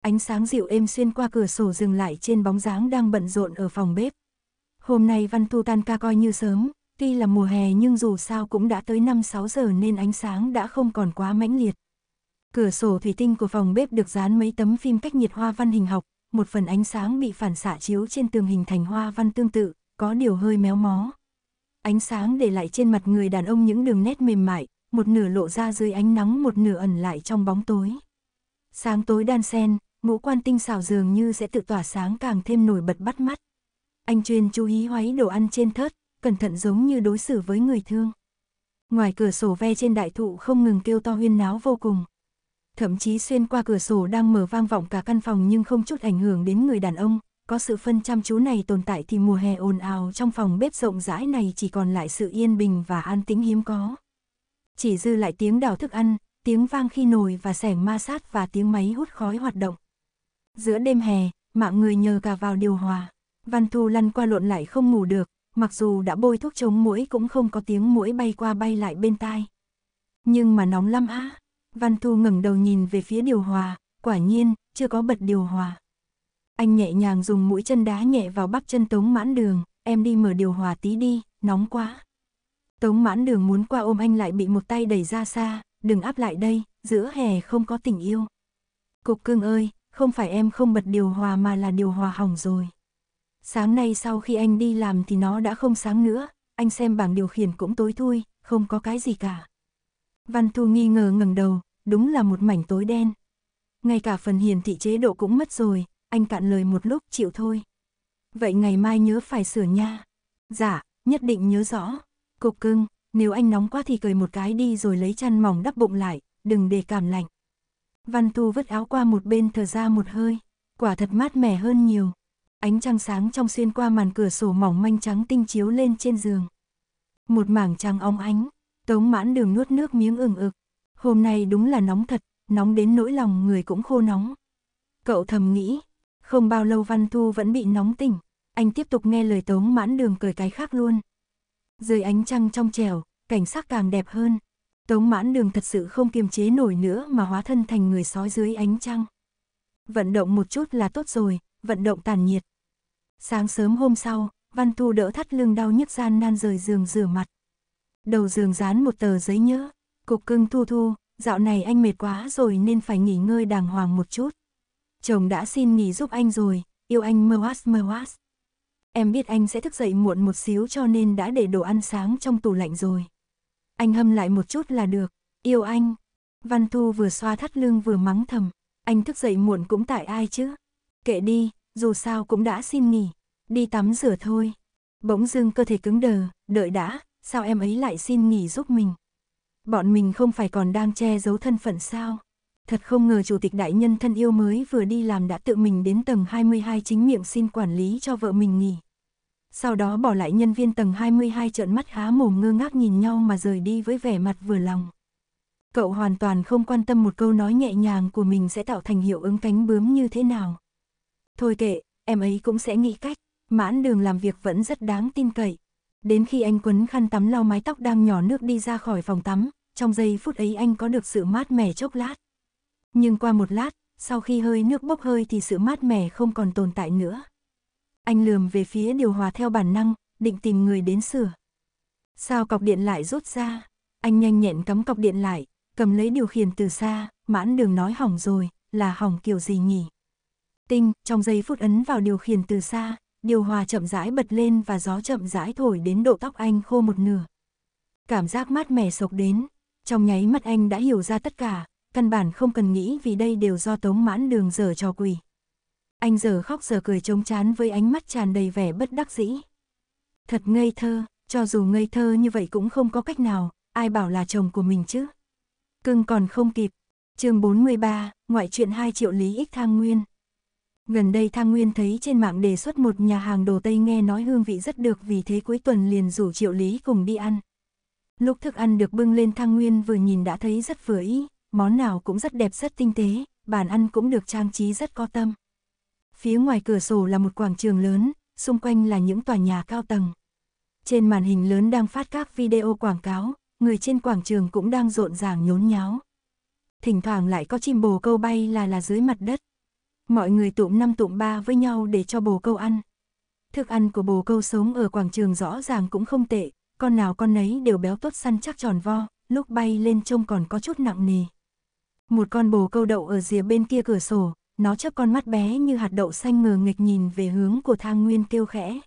Ánh sáng dịu êm xuyên qua cửa sổ dừng lại trên bóng dáng đang bận rộn ở phòng bếp. Hôm nay Văn Thu tan ca coi như sớm, tuy là mùa hè nhưng dù sao cũng đã tới 5-6 giờ nên ánh sáng đã không còn quá mãnh liệt. Cửa sổ thủy tinh của phòng bếp được dán mấy tấm phim cách nhiệt hoa văn hình học, một phần ánh sáng bị phản xạ chiếu trên tường hình thành hoa văn tương tự, có điều hơi méo mó. Ánh sáng để lại trên mặt người đàn ông những đường nét mềm mại, một nửa lộ ra dưới ánh nắng một nửa ẩn lại trong bóng tối. Sáng tối đan sen, ngũ quan tinh xảo dường như sẽ tự tỏa sáng càng thêm nổi bật bắt mắt. Anh chuyên chú ý hoáy đồ ăn trên thớt, cẩn thận giống như đối xử với người thương. Ngoài cửa sổ ve trên đại thụ không ngừng kêu to huyên náo vô cùng thậm chí xuyên qua cửa sổ đang mở vang vọng cả căn phòng nhưng không chút ảnh hưởng đến người đàn ông. Có sự phân chăm chú này tồn tại thì mùa hè ồn ào trong phòng bếp rộng rãi này chỉ còn lại sự yên bình và an tĩnh hiếm có. Chỉ dư lại tiếng đảo thức ăn, tiếng vang khi nồi và sẻng ma sát và tiếng máy hút khói hoạt động. Giữa đêm hè, mạng người nhờ cả vào điều hòa. Văn Thu lăn qua lộn lại không ngủ được, mặc dù đã bôi thuốc chống mũi cũng không có tiếng mũi bay qua bay lại bên tai. Nhưng mà nóng lắm á. Văn Thu ngẩng đầu nhìn về phía điều hòa, quả nhiên, chưa có bật điều hòa. Anh nhẹ nhàng dùng mũi chân đá nhẹ vào bắp chân Tống Mãn Đường, em đi mở điều hòa tí đi, nóng quá. Tống Mãn Đường muốn qua ôm anh lại bị một tay đẩy ra xa, đừng áp lại đây, giữa hè không có tình yêu. Cục cưng ơi, không phải em không bật điều hòa mà là điều hòa hỏng rồi. Sáng nay sau khi anh đi làm thì nó đã không sáng nữa, anh xem bảng điều khiển cũng tối thui, không có cái gì cả. Văn Thu nghi ngờ ngẩng đầu, đúng là một mảnh tối đen. Ngay cả phần hiển thị chế độ cũng mất rồi, anh cạn lời một lúc chịu thôi. Vậy ngày mai nhớ phải sửa nha. Dạ, nhất định nhớ rõ. Cục cưng, nếu anh nóng quá thì cười một cái đi rồi lấy chăn mỏng đắp bụng lại, đừng để cảm lạnh. Văn Thu vứt áo qua một bên thở ra một hơi, quả thật mát mẻ hơn nhiều. Ánh trăng sáng trong xuyên qua màn cửa sổ mỏng manh trắng tinh chiếu lên trên giường. Một mảng trăng óng ánh, Tống mãn đường nuốt nước miếng ừng ực. Hôm nay đúng là nóng thật, nóng đến nỗi lòng người cũng khô nóng. Cậu thầm nghĩ, không bao lâu Văn Thu vẫn bị nóng tỉnh, anh tiếp tục nghe lời Tống mãn đường cười cái khác luôn. Dưới ánh trăng trong trèo, cảnh sắc càng đẹp hơn. Tống mãn đường thật sự không kiềm chế nổi nữa mà hóa thân thành người sói dưới ánh trăng. Vận động một chút là tốt rồi, vận động tàn nhiệt. Sáng sớm hôm sau, Văn Thu đỡ thắt lưng đau nhức gian nan rời giường rửa mặt. Đầu giường dán một tờ giấy nhớ, cục cưng thu thu, dạo này anh mệt quá rồi nên phải nghỉ ngơi đàng hoàng một chút. Chồng đã xin nghỉ giúp anh rồi, yêu anh mơ hoát mơ hoát. Em biết anh sẽ thức dậy muộn một xíu cho nên đã để đồ ăn sáng trong tủ lạnh rồi. Anh hâm lại một chút là được, yêu anh. Văn Thu vừa xoa thắt lưng vừa mắng thầm, anh thức dậy muộn cũng tại ai chứ. Kệ đi, dù sao cũng đã xin nghỉ, đi tắm rửa thôi. Bỗng dưng cơ thể cứng đờ, đợi đã, sao em ấy lại xin nghỉ giúp mình? Bọn mình không phải còn đang che giấu thân phận sao? Thật không ngờ chủ tịch đại nhân thân yêu mới vừa đi làm đã tự mình đến tầng 22 chính miệng xin quản lý cho vợ mình nghỉ. Sau đó bỏ lại nhân viên tầng 22 trợn mắt há mồm ngơ ngác nhìn nhau mà rời đi với vẻ mặt vừa lòng. Cậu hoàn toàn không quan tâm một câu nói nhẹ nhàng của mình sẽ tạo thành hiệu ứng cánh bướm như thế nào. Thôi kệ, em ấy cũng sẽ nghĩ cách, mãn đường làm việc vẫn rất đáng tin cậy. Đến khi anh quấn khăn tắm lau mái tóc đang nhỏ nước đi ra khỏi phòng tắm, trong giây phút ấy anh có được sự mát mẻ chốc lát. Nhưng qua một lát, sau khi hơi nước bốc hơi thì sự mát mẻ không còn tồn tại nữa. Anh lườm về phía điều hòa theo bản năng, định tìm người đến sửa. Sao cọc điện lại rút ra? Anh nhanh nhẹn cắm cọc điện lại, cầm lấy điều khiển từ xa, mãn đường nói hỏng rồi, là hỏng kiểu gì nhỉ? Tinh, trong giây phút ấn vào điều khiển từ xa, điều hòa chậm rãi bật lên và gió chậm rãi thổi đến độ tóc anh khô một nửa. Cảm giác mát mẻ sộc đến, trong nháy mắt anh đã hiểu ra tất cả, căn bản không cần nghĩ vì đây đều do tống mãn đường dở cho quỷ. Anh giờ khóc giờ cười trống chán với ánh mắt tràn đầy vẻ bất đắc dĩ. Thật ngây thơ, cho dù ngây thơ như vậy cũng không có cách nào, ai bảo là chồng của mình chứ. Cưng còn không kịp. chương 43, ngoại truyện 2 triệu lý ích thang nguyên. Gần đây Thang Nguyên thấy trên mạng đề xuất một nhà hàng đồ Tây nghe nói hương vị rất được vì thế cuối tuần liền rủ Triệu Lý cùng đi ăn. Lúc thức ăn được bưng lên Thang Nguyên vừa nhìn đã thấy rất vừa ý, món nào cũng rất đẹp rất tinh tế, bàn ăn cũng được trang trí rất có tâm. Phía ngoài cửa sổ là một quảng trường lớn, xung quanh là những tòa nhà cao tầng. Trên màn hình lớn đang phát các video quảng cáo, người trên quảng trường cũng đang rộn ràng nhốn nháo. Thỉnh thoảng lại có chim bồ câu bay là là dưới mặt đất. Mọi người tụm năm tụm ba với nhau để cho bồ câu ăn. Thức ăn của bồ câu sống ở quảng trường rõ ràng cũng không tệ, con nào con nấy đều béo tốt săn chắc tròn vo, lúc bay lên trông còn có chút nặng nề. Một con bồ câu đậu ở rìa bên kia cửa sổ, nó chớp con mắt bé như hạt đậu xanh ngờ nghịch nhìn về hướng của thang nguyên kêu khẽ.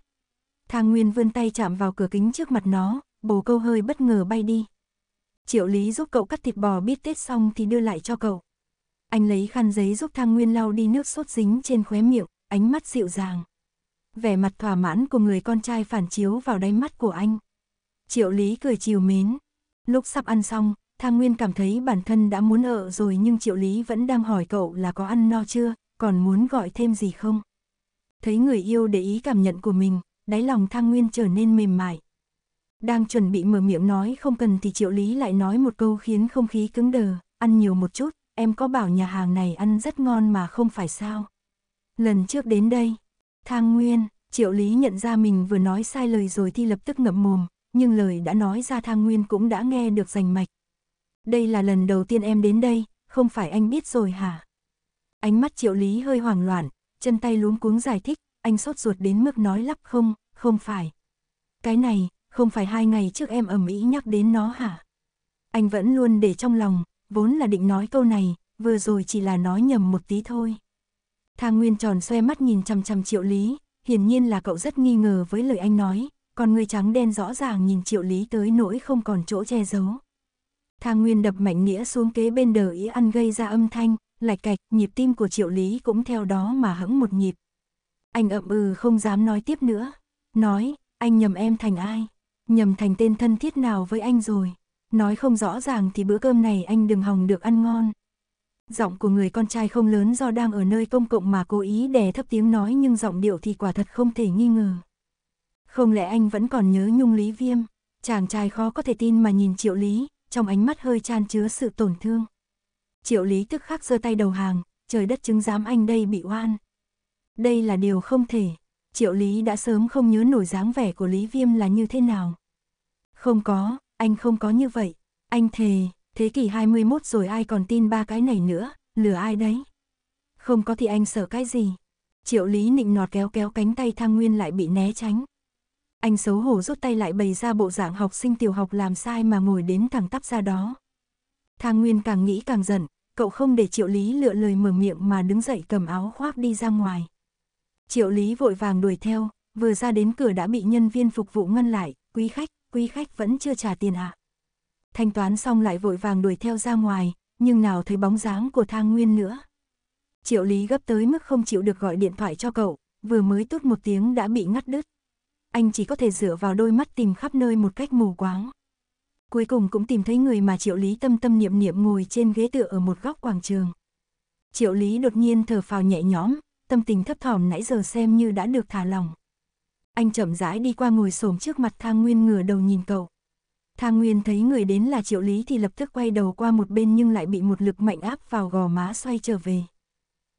Thang nguyên vươn tay chạm vào cửa kính trước mặt nó, bồ câu hơi bất ngờ bay đi. Triệu lý giúp cậu cắt thịt bò biết tết xong thì đưa lại cho cậu. Anh lấy khăn giấy giúp Thang Nguyên lau đi nước sốt dính trên khóe miệng, ánh mắt dịu dàng. Vẻ mặt thỏa mãn của người con trai phản chiếu vào đáy mắt của anh. Triệu Lý cười chiều mến. Lúc sắp ăn xong, Thang Nguyên cảm thấy bản thân đã muốn ở rồi nhưng Triệu Lý vẫn đang hỏi cậu là có ăn no chưa, còn muốn gọi thêm gì không. Thấy người yêu để ý cảm nhận của mình, đáy lòng Thang Nguyên trở nên mềm mại. Đang chuẩn bị mở miệng nói không cần thì Triệu Lý lại nói một câu khiến không khí cứng đờ, ăn nhiều một chút em có bảo nhà hàng này ăn rất ngon mà không phải sao. Lần trước đến đây, thang nguyên, triệu lý nhận ra mình vừa nói sai lời rồi thì lập tức ngậm mồm, nhưng lời đã nói ra thang nguyên cũng đã nghe được rành mạch. Đây là lần đầu tiên em đến đây, không phải anh biết rồi hả? Ánh mắt triệu lý hơi hoảng loạn, chân tay luống cuống giải thích, anh sốt ruột đến mức nói lắp không, không phải. Cái này, không phải hai ngày trước em ở Mỹ nhắc đến nó hả? Anh vẫn luôn để trong lòng, vốn là định nói câu này, vừa rồi chỉ là nói nhầm một tí thôi. Thang Nguyên tròn xoe mắt nhìn chằm chằm Triệu Lý, hiển nhiên là cậu rất nghi ngờ với lời anh nói, còn người trắng đen rõ ràng nhìn Triệu Lý tới nỗi không còn chỗ che giấu. Thang Nguyên đập mạnh nghĩa xuống kế bên đờ ý ăn gây ra âm thanh, lạch cạch, nhịp tim của Triệu Lý cũng theo đó mà hững một nhịp. Anh ậm ừ không dám nói tiếp nữa, nói, anh nhầm em thành ai, nhầm thành tên thân thiết nào với anh rồi nói không rõ ràng thì bữa cơm này anh đừng hòng được ăn ngon. Giọng của người con trai không lớn do đang ở nơi công cộng mà cố ý đè thấp tiếng nói nhưng giọng điệu thì quả thật không thể nghi ngờ. Không lẽ anh vẫn còn nhớ Nhung Lý Viêm, chàng trai khó có thể tin mà nhìn Triệu Lý, trong ánh mắt hơi chan chứa sự tổn thương. Triệu Lý tức khắc giơ tay đầu hàng, trời đất chứng giám anh đây bị oan. Đây là điều không thể, Triệu Lý đã sớm không nhớ nổi dáng vẻ của Lý Viêm là như thế nào. Không có, anh không có như vậy, anh thề, thế kỷ 21 rồi ai còn tin ba cái này nữa, lừa ai đấy. Không có thì anh sợ cái gì. Triệu Lý nịnh nọt kéo kéo cánh tay Thang Nguyên lại bị né tránh. Anh xấu hổ rút tay lại bày ra bộ dạng học sinh tiểu học làm sai mà ngồi đến thẳng tắp ra đó. Thang Nguyên càng nghĩ càng giận, cậu không để Triệu Lý lựa lời mở miệng mà đứng dậy cầm áo khoác đi ra ngoài. Triệu Lý vội vàng đuổi theo, vừa ra đến cửa đã bị nhân viên phục vụ ngăn lại, quý khách, quý khách vẫn chưa trả tiền ạ. À. Thanh toán xong lại vội vàng đuổi theo ra ngoài, nhưng nào thấy bóng dáng của thang nguyên nữa. Triệu Lý gấp tới mức không chịu được gọi điện thoại cho cậu, vừa mới tút một tiếng đã bị ngắt đứt. Anh chỉ có thể dựa vào đôi mắt tìm khắp nơi một cách mù quáng. Cuối cùng cũng tìm thấy người mà Triệu Lý tâm tâm niệm niệm ngồi trên ghế tựa ở một góc quảng trường. Triệu Lý đột nhiên thở phào nhẹ nhõm, tâm tình thấp thỏm nãy giờ xem như đã được thả lòng. Anh chậm rãi đi qua ngồi xổm trước mặt Thang Nguyên ngửa đầu nhìn cậu. Thang Nguyên thấy người đến là Triệu Lý thì lập tức quay đầu qua một bên nhưng lại bị một lực mạnh áp vào gò má xoay trở về.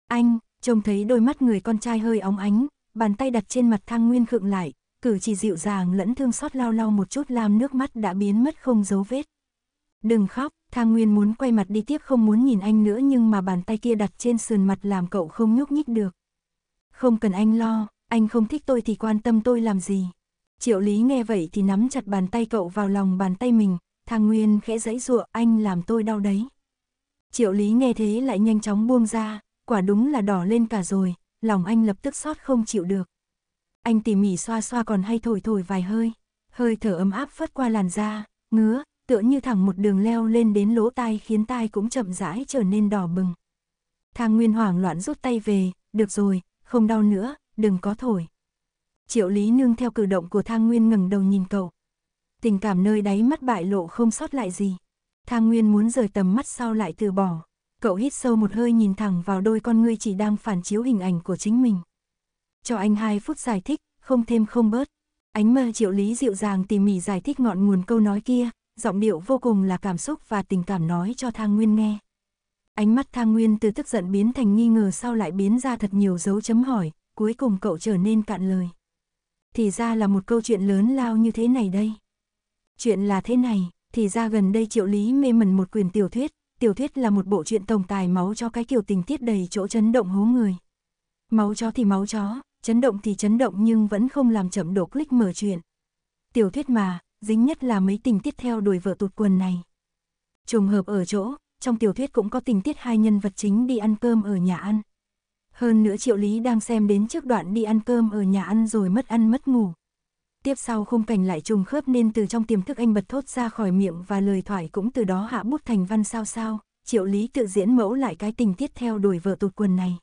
Anh, trông thấy đôi mắt người con trai hơi óng ánh, bàn tay đặt trên mặt Thang Nguyên khựng lại, cử chỉ dịu dàng lẫn thương xót lau lau một chút làm nước mắt đã biến mất không dấu vết. Đừng khóc, Thang Nguyên muốn quay mặt đi tiếp không muốn nhìn anh nữa nhưng mà bàn tay kia đặt trên sườn mặt làm cậu không nhúc nhích được. Không cần anh lo, anh không thích tôi thì quan tâm tôi làm gì. Triệu Lý nghe vậy thì nắm chặt bàn tay cậu vào lòng bàn tay mình, thang Nguyên khẽ giãy giụa, anh làm tôi đau đấy. Triệu Lý nghe thế lại nhanh chóng buông ra, quả đúng là đỏ lên cả rồi, lòng anh lập tức sót không chịu được. Anh tỉ mỉ xoa xoa còn hay thổi thổi vài hơi, hơi thở ấm áp phất qua làn da, ngứa, tựa như thẳng một đường leo lên đến lỗ tai khiến tai cũng chậm rãi trở nên đỏ bừng. Thang Nguyên hoảng loạn rút tay về, được rồi, không đau nữa, đừng có thổi. Triệu Lý Nương theo cử động của Thang Nguyên ngẩng đầu nhìn cậu. Tình cảm nơi đáy mắt bại lộ không sót lại gì. Thang Nguyên muốn rời tầm mắt sau lại từ bỏ. Cậu hít sâu một hơi nhìn thẳng vào đôi con ngươi chỉ đang phản chiếu hình ảnh của chính mình. Cho anh hai phút giải thích, không thêm không bớt. Ánh mơ Triệu Lý dịu dàng tỉ mỉ giải thích ngọn nguồn câu nói kia, giọng điệu vô cùng là cảm xúc và tình cảm nói cho Thang Nguyên nghe. Ánh mắt Thang Nguyên từ tức giận biến thành nghi ngờ sau lại biến ra thật nhiều dấu chấm hỏi, cuối cùng cậu trở nên cạn lời. Thì ra là một câu chuyện lớn lao như thế này đây. Chuyện là thế này, thì ra gần đây triệu lý mê mẩn một quyền tiểu thuyết, tiểu thuyết là một bộ truyện tổng tài máu cho cái kiểu tình tiết đầy chỗ chấn động hố người. Máu chó thì máu chó, chấn động thì chấn động nhưng vẫn không làm chậm độ click mở chuyện. Tiểu thuyết mà, dính nhất là mấy tình tiết theo đuổi vợ tụt quần này. Trùng hợp ở chỗ, trong tiểu thuyết cũng có tình tiết hai nhân vật chính đi ăn cơm ở nhà ăn, hơn nữa Triệu Lý đang xem đến trước đoạn đi ăn cơm ở nhà ăn rồi mất ăn mất ngủ. Tiếp sau khung cảnh lại trùng khớp nên từ trong tiềm thức anh bật thốt ra khỏi miệng và lời thoại cũng từ đó hạ bút thành văn sao sao, Triệu Lý tự diễn mẫu lại cái tình tiết theo đuổi vợ tụt quần này.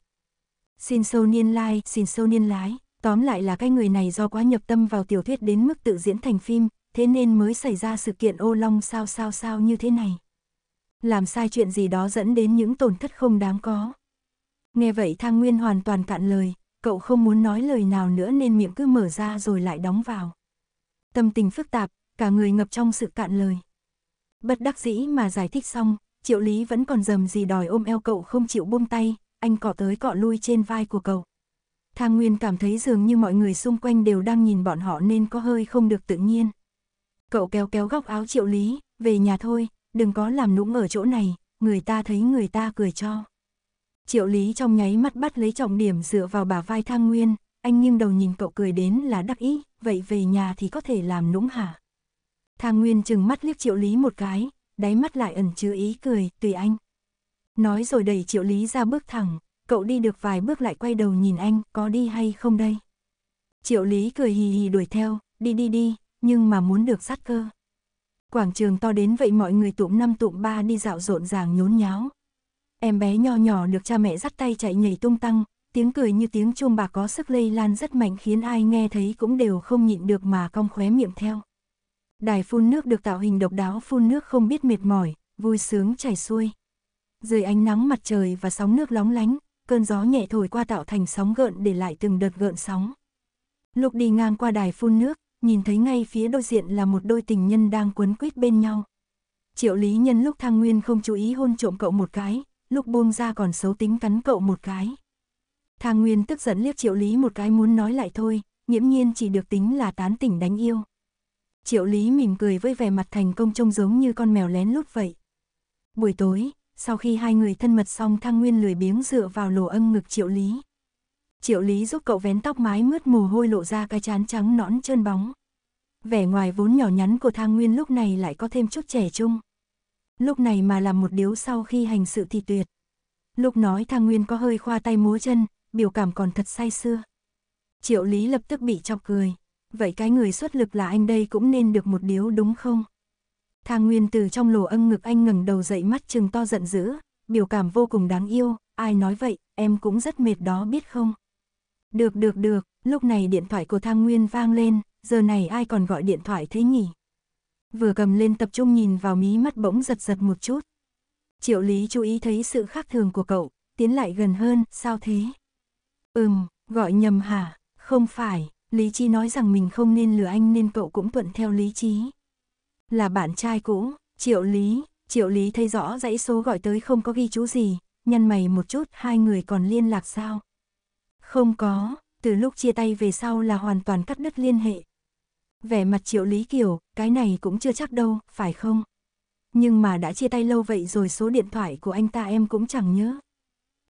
Xin sâu niên lai, like, xin sâu niên lái, tóm lại là cái người này do quá nhập tâm vào tiểu thuyết đến mức tự diễn thành phim, thế nên mới xảy ra sự kiện ô long sao sao sao như thế này. Làm sai chuyện gì đó dẫn đến những tổn thất không đáng có. Nghe vậy Thang Nguyên hoàn toàn cạn lời, cậu không muốn nói lời nào nữa nên miệng cứ mở ra rồi lại đóng vào. Tâm tình phức tạp, cả người ngập trong sự cạn lời. Bất đắc dĩ mà giải thích xong, Triệu Lý vẫn còn dầm gì đòi ôm eo cậu không chịu buông tay, anh cọ tới cọ lui trên vai của cậu. Thang Nguyên cảm thấy dường như mọi người xung quanh đều đang nhìn bọn họ nên có hơi không được tự nhiên. Cậu kéo kéo góc áo Triệu Lý, về nhà thôi, đừng có làm nũng ở chỗ này, người ta thấy người ta cười cho. Triệu Lý trong nháy mắt bắt lấy trọng điểm dựa vào bả vai Thang Nguyên, anh nghiêng đầu nhìn cậu cười đến là đắc ý, vậy về nhà thì có thể làm nũng hả? Thang Nguyên chừng mắt liếc Triệu Lý một cái, đáy mắt lại ẩn chứa ý cười, tùy anh. Nói rồi đẩy Triệu Lý ra bước thẳng, cậu đi được vài bước lại quay đầu nhìn anh, có đi hay không đây? Triệu Lý cười hì hì đuổi theo, đi đi đi, nhưng mà muốn được sát cơ. Quảng trường to đến vậy mọi người tụm năm tụm ba đi dạo rộn ràng nhốn nháo, Em bé nho nhỏ được cha mẹ dắt tay chạy nhảy tung tăng, tiếng cười như tiếng chuông bạc có sức lây lan rất mạnh khiến ai nghe thấy cũng đều không nhịn được mà cong khóe miệng theo. Đài phun nước được tạo hình độc đáo phun nước không biết mệt mỏi, vui sướng chảy xuôi. Dưới ánh nắng mặt trời và sóng nước lóng lánh, cơn gió nhẹ thổi qua tạo thành sóng gợn để lại từng đợt gợn sóng. Lục đi ngang qua đài phun nước, nhìn thấy ngay phía đối diện là một đôi tình nhân đang quấn quýt bên nhau. Triệu Lý Nhân lúc thang nguyên không chú ý hôn trộm cậu một cái, lúc buông ra còn xấu tính cắn cậu một cái. Thang Nguyên tức giận liếc Triệu Lý một cái muốn nói lại thôi, nghiễm nhiên chỉ được tính là tán tỉnh đánh yêu. Triệu Lý mỉm cười với vẻ mặt thành công trông giống như con mèo lén lút vậy. Buổi tối, sau khi hai người thân mật xong Thang Nguyên lười biếng dựa vào lỗ âm ngực Triệu Lý. Triệu Lý giúp cậu vén tóc mái mướt mồ hôi lộ ra cái chán trắng nõn trơn bóng. Vẻ ngoài vốn nhỏ nhắn của Thang Nguyên lúc này lại có thêm chút trẻ trung lúc này mà làm một điếu sau khi hành sự thì tuyệt. Lúc nói thang Nguyên có hơi khoa tay múa chân, biểu cảm còn thật say xưa. Triệu Lý lập tức bị chọc cười, vậy cái người xuất lực là anh đây cũng nên được một điếu đúng không? Thang Nguyên từ trong lồ ân ngực anh ngẩng đầu dậy mắt trừng to giận dữ, biểu cảm vô cùng đáng yêu, ai nói vậy, em cũng rất mệt đó biết không? Được được được, lúc này điện thoại của Thang Nguyên vang lên, giờ này ai còn gọi điện thoại thế nhỉ? vừa cầm lên tập trung nhìn vào mí mắt bỗng giật giật một chút. Triệu Lý chú ý thấy sự khác thường của cậu, tiến lại gần hơn, sao thế? Ừm, gọi nhầm hả? Không phải, Lý Chi nói rằng mình không nên lừa anh nên cậu cũng thuận theo Lý Chi. Là bạn trai cũ, Triệu Lý, Triệu Lý thấy rõ dãy số gọi tới không có ghi chú gì, nhăn mày một chút hai người còn liên lạc sao? Không có, từ lúc chia tay về sau là hoàn toàn cắt đứt liên hệ, vẻ mặt triệu lý kiểu, cái này cũng chưa chắc đâu, phải không? Nhưng mà đã chia tay lâu vậy rồi số điện thoại của anh ta em cũng chẳng nhớ.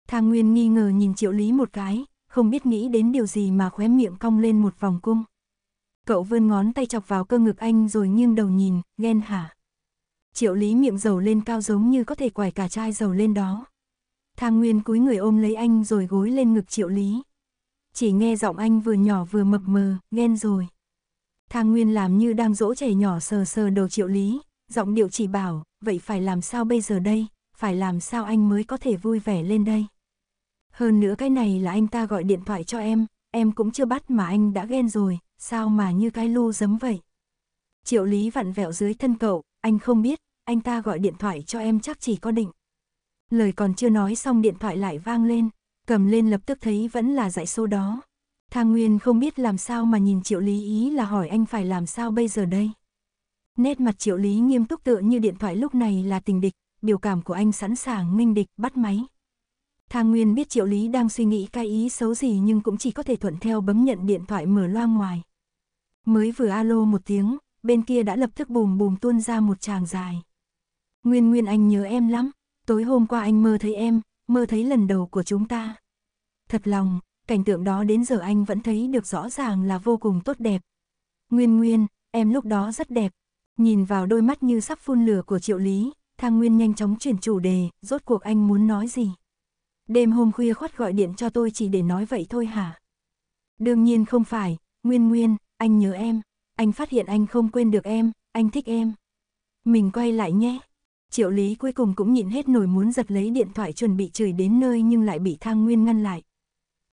Thang Nguyên nghi ngờ nhìn triệu lý một cái, không biết nghĩ đến điều gì mà khóe miệng cong lên một vòng cung. Cậu vươn ngón tay chọc vào cơ ngực anh rồi nghiêng đầu nhìn, ghen hả? Triệu lý miệng dầu lên cao giống như có thể quải cả chai dầu lên đó. Thang Nguyên cúi người ôm lấy anh rồi gối lên ngực triệu lý. Chỉ nghe giọng anh vừa nhỏ vừa mập mờ, ghen rồi. Thang Nguyên làm như đang dỗ trẻ nhỏ sờ sờ đầu triệu lý, giọng điệu chỉ bảo, vậy phải làm sao bây giờ đây, phải làm sao anh mới có thể vui vẻ lên đây. Hơn nữa cái này là anh ta gọi điện thoại cho em, em cũng chưa bắt mà anh đã ghen rồi, sao mà như cái lu giấm vậy. Triệu lý vặn vẹo dưới thân cậu, anh không biết, anh ta gọi điện thoại cho em chắc chỉ có định. Lời còn chưa nói xong điện thoại lại vang lên, cầm lên lập tức thấy vẫn là dãy số đó. Thang Nguyên không biết làm sao mà nhìn Triệu Lý ý là hỏi anh phải làm sao bây giờ đây. Nét mặt Triệu Lý nghiêm túc tựa như điện thoại lúc này là tình địch, biểu cảm của anh sẵn sàng nghênh địch bắt máy. Thang Nguyên biết Triệu Lý đang suy nghĩ cái ý xấu gì nhưng cũng chỉ có thể thuận theo bấm nhận điện thoại mở loa ngoài. Mới vừa alo một tiếng, bên kia đã lập tức bùm bùm tuôn ra một tràng dài. Nguyên Nguyên anh nhớ em lắm, tối hôm qua anh mơ thấy em, mơ thấy lần đầu của chúng ta. Thật lòng, cảnh tượng đó đến giờ anh vẫn thấy được rõ ràng là vô cùng tốt đẹp. Nguyên Nguyên, em lúc đó rất đẹp. Nhìn vào đôi mắt như sắp phun lửa của Triệu Lý, Thang Nguyên nhanh chóng chuyển chủ đề, rốt cuộc anh muốn nói gì. Đêm hôm khuya khoát gọi điện cho tôi chỉ để nói vậy thôi hả? Đương nhiên không phải, Nguyên Nguyên, anh nhớ em, anh phát hiện anh không quên được em, anh thích em. Mình quay lại nhé. Triệu Lý cuối cùng cũng nhịn hết nổi muốn giật lấy điện thoại chuẩn bị chửi đến nơi nhưng lại bị Thang Nguyên ngăn lại.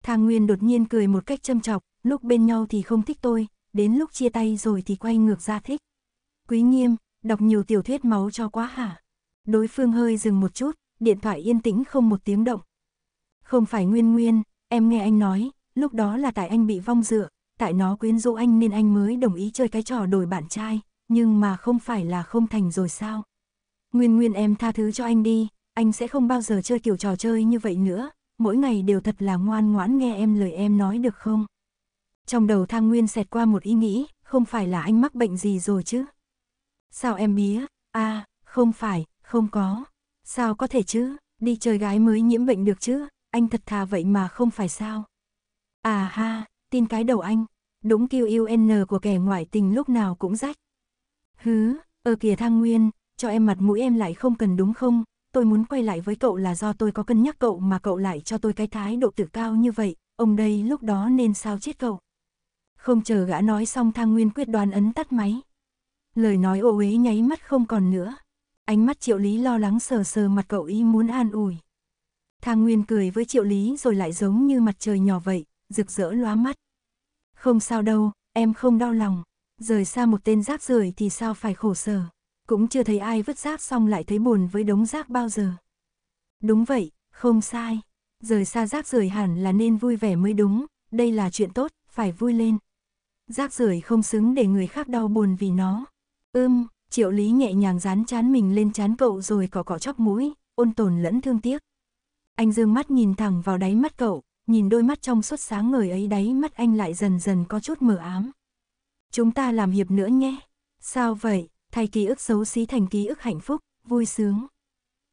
Thang Nguyên đột nhiên cười một cách châm chọc, lúc bên nhau thì không thích tôi, đến lúc chia tay rồi thì quay ngược ra thích. Quý nghiêm, đọc nhiều tiểu thuyết máu cho quá hả? Đối phương hơi dừng một chút, điện thoại yên tĩnh không một tiếng động. Không phải Nguyên Nguyên, em nghe anh nói, lúc đó là tại anh bị vong dựa, tại nó quyến rũ anh nên anh mới đồng ý chơi cái trò đổi bạn trai, nhưng mà không phải là không thành rồi sao? Nguyên Nguyên em tha thứ cho anh đi, anh sẽ không bao giờ chơi kiểu trò chơi như vậy nữa, mỗi ngày đều thật là ngoan ngoãn nghe em lời em nói được không? Trong đầu thang nguyên xẹt qua một ý nghĩ, không phải là anh mắc bệnh gì rồi chứ? Sao em bía? À, không phải, không có. Sao có thể chứ, đi chơi gái mới nhiễm bệnh được chứ, anh thật thà vậy mà không phải sao? À ha, tin cái đầu anh, đúng QUN của kẻ ngoại tình lúc nào cũng rách. Hứ, ở kìa thang nguyên, cho em mặt mũi em lại không cần đúng không, tôi muốn quay lại với cậu là do tôi có cân nhắc cậu mà cậu lại cho tôi cái thái độ tự cao như vậy, ông đây lúc đó nên sao chết cậu. Không chờ gã nói xong thang nguyên quyết đoán ấn tắt máy. Lời nói ô uế nháy mắt không còn nữa. Ánh mắt triệu lý lo lắng sờ sờ mặt cậu ý muốn an ủi. Thang nguyên cười với triệu lý rồi lại giống như mặt trời nhỏ vậy, rực rỡ lóa mắt. Không sao đâu, em không đau lòng. Rời xa một tên rác rưởi thì sao phải khổ sở. Cũng chưa thấy ai vứt rác xong lại thấy buồn với đống rác bao giờ. Đúng vậy, không sai. Rời xa rác rưởi hẳn là nên vui vẻ mới đúng, đây là chuyện tốt, phải vui lên. Rác rưởi không xứng để người khác đau buồn vì nó. Ưm, triệu lý nhẹ nhàng dán chán mình lên chán cậu rồi cỏ cỏ chóc mũi, ôn tồn lẫn thương tiếc. Anh dương mắt nhìn thẳng vào đáy mắt cậu, nhìn đôi mắt trong suốt sáng người ấy đáy mắt anh lại dần dần có chút mờ ám. Chúng ta làm hiệp nữa nhé. Sao vậy? thay ký ức xấu xí thành ký ức hạnh phúc, vui sướng.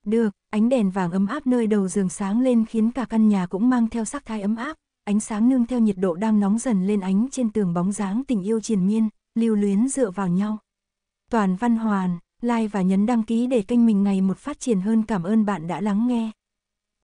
Được, ánh đèn vàng ấm áp nơi đầu giường sáng lên khiến cả căn nhà cũng mang theo sắc thái ấm áp, ánh sáng nương theo nhiệt độ đang nóng dần lên ánh trên tường bóng dáng tình yêu triền miên, lưu luyến dựa vào nhau. Toàn Văn Hoàn, like và nhấn đăng ký để kênh mình ngày một phát triển hơn cảm ơn bạn đã lắng nghe.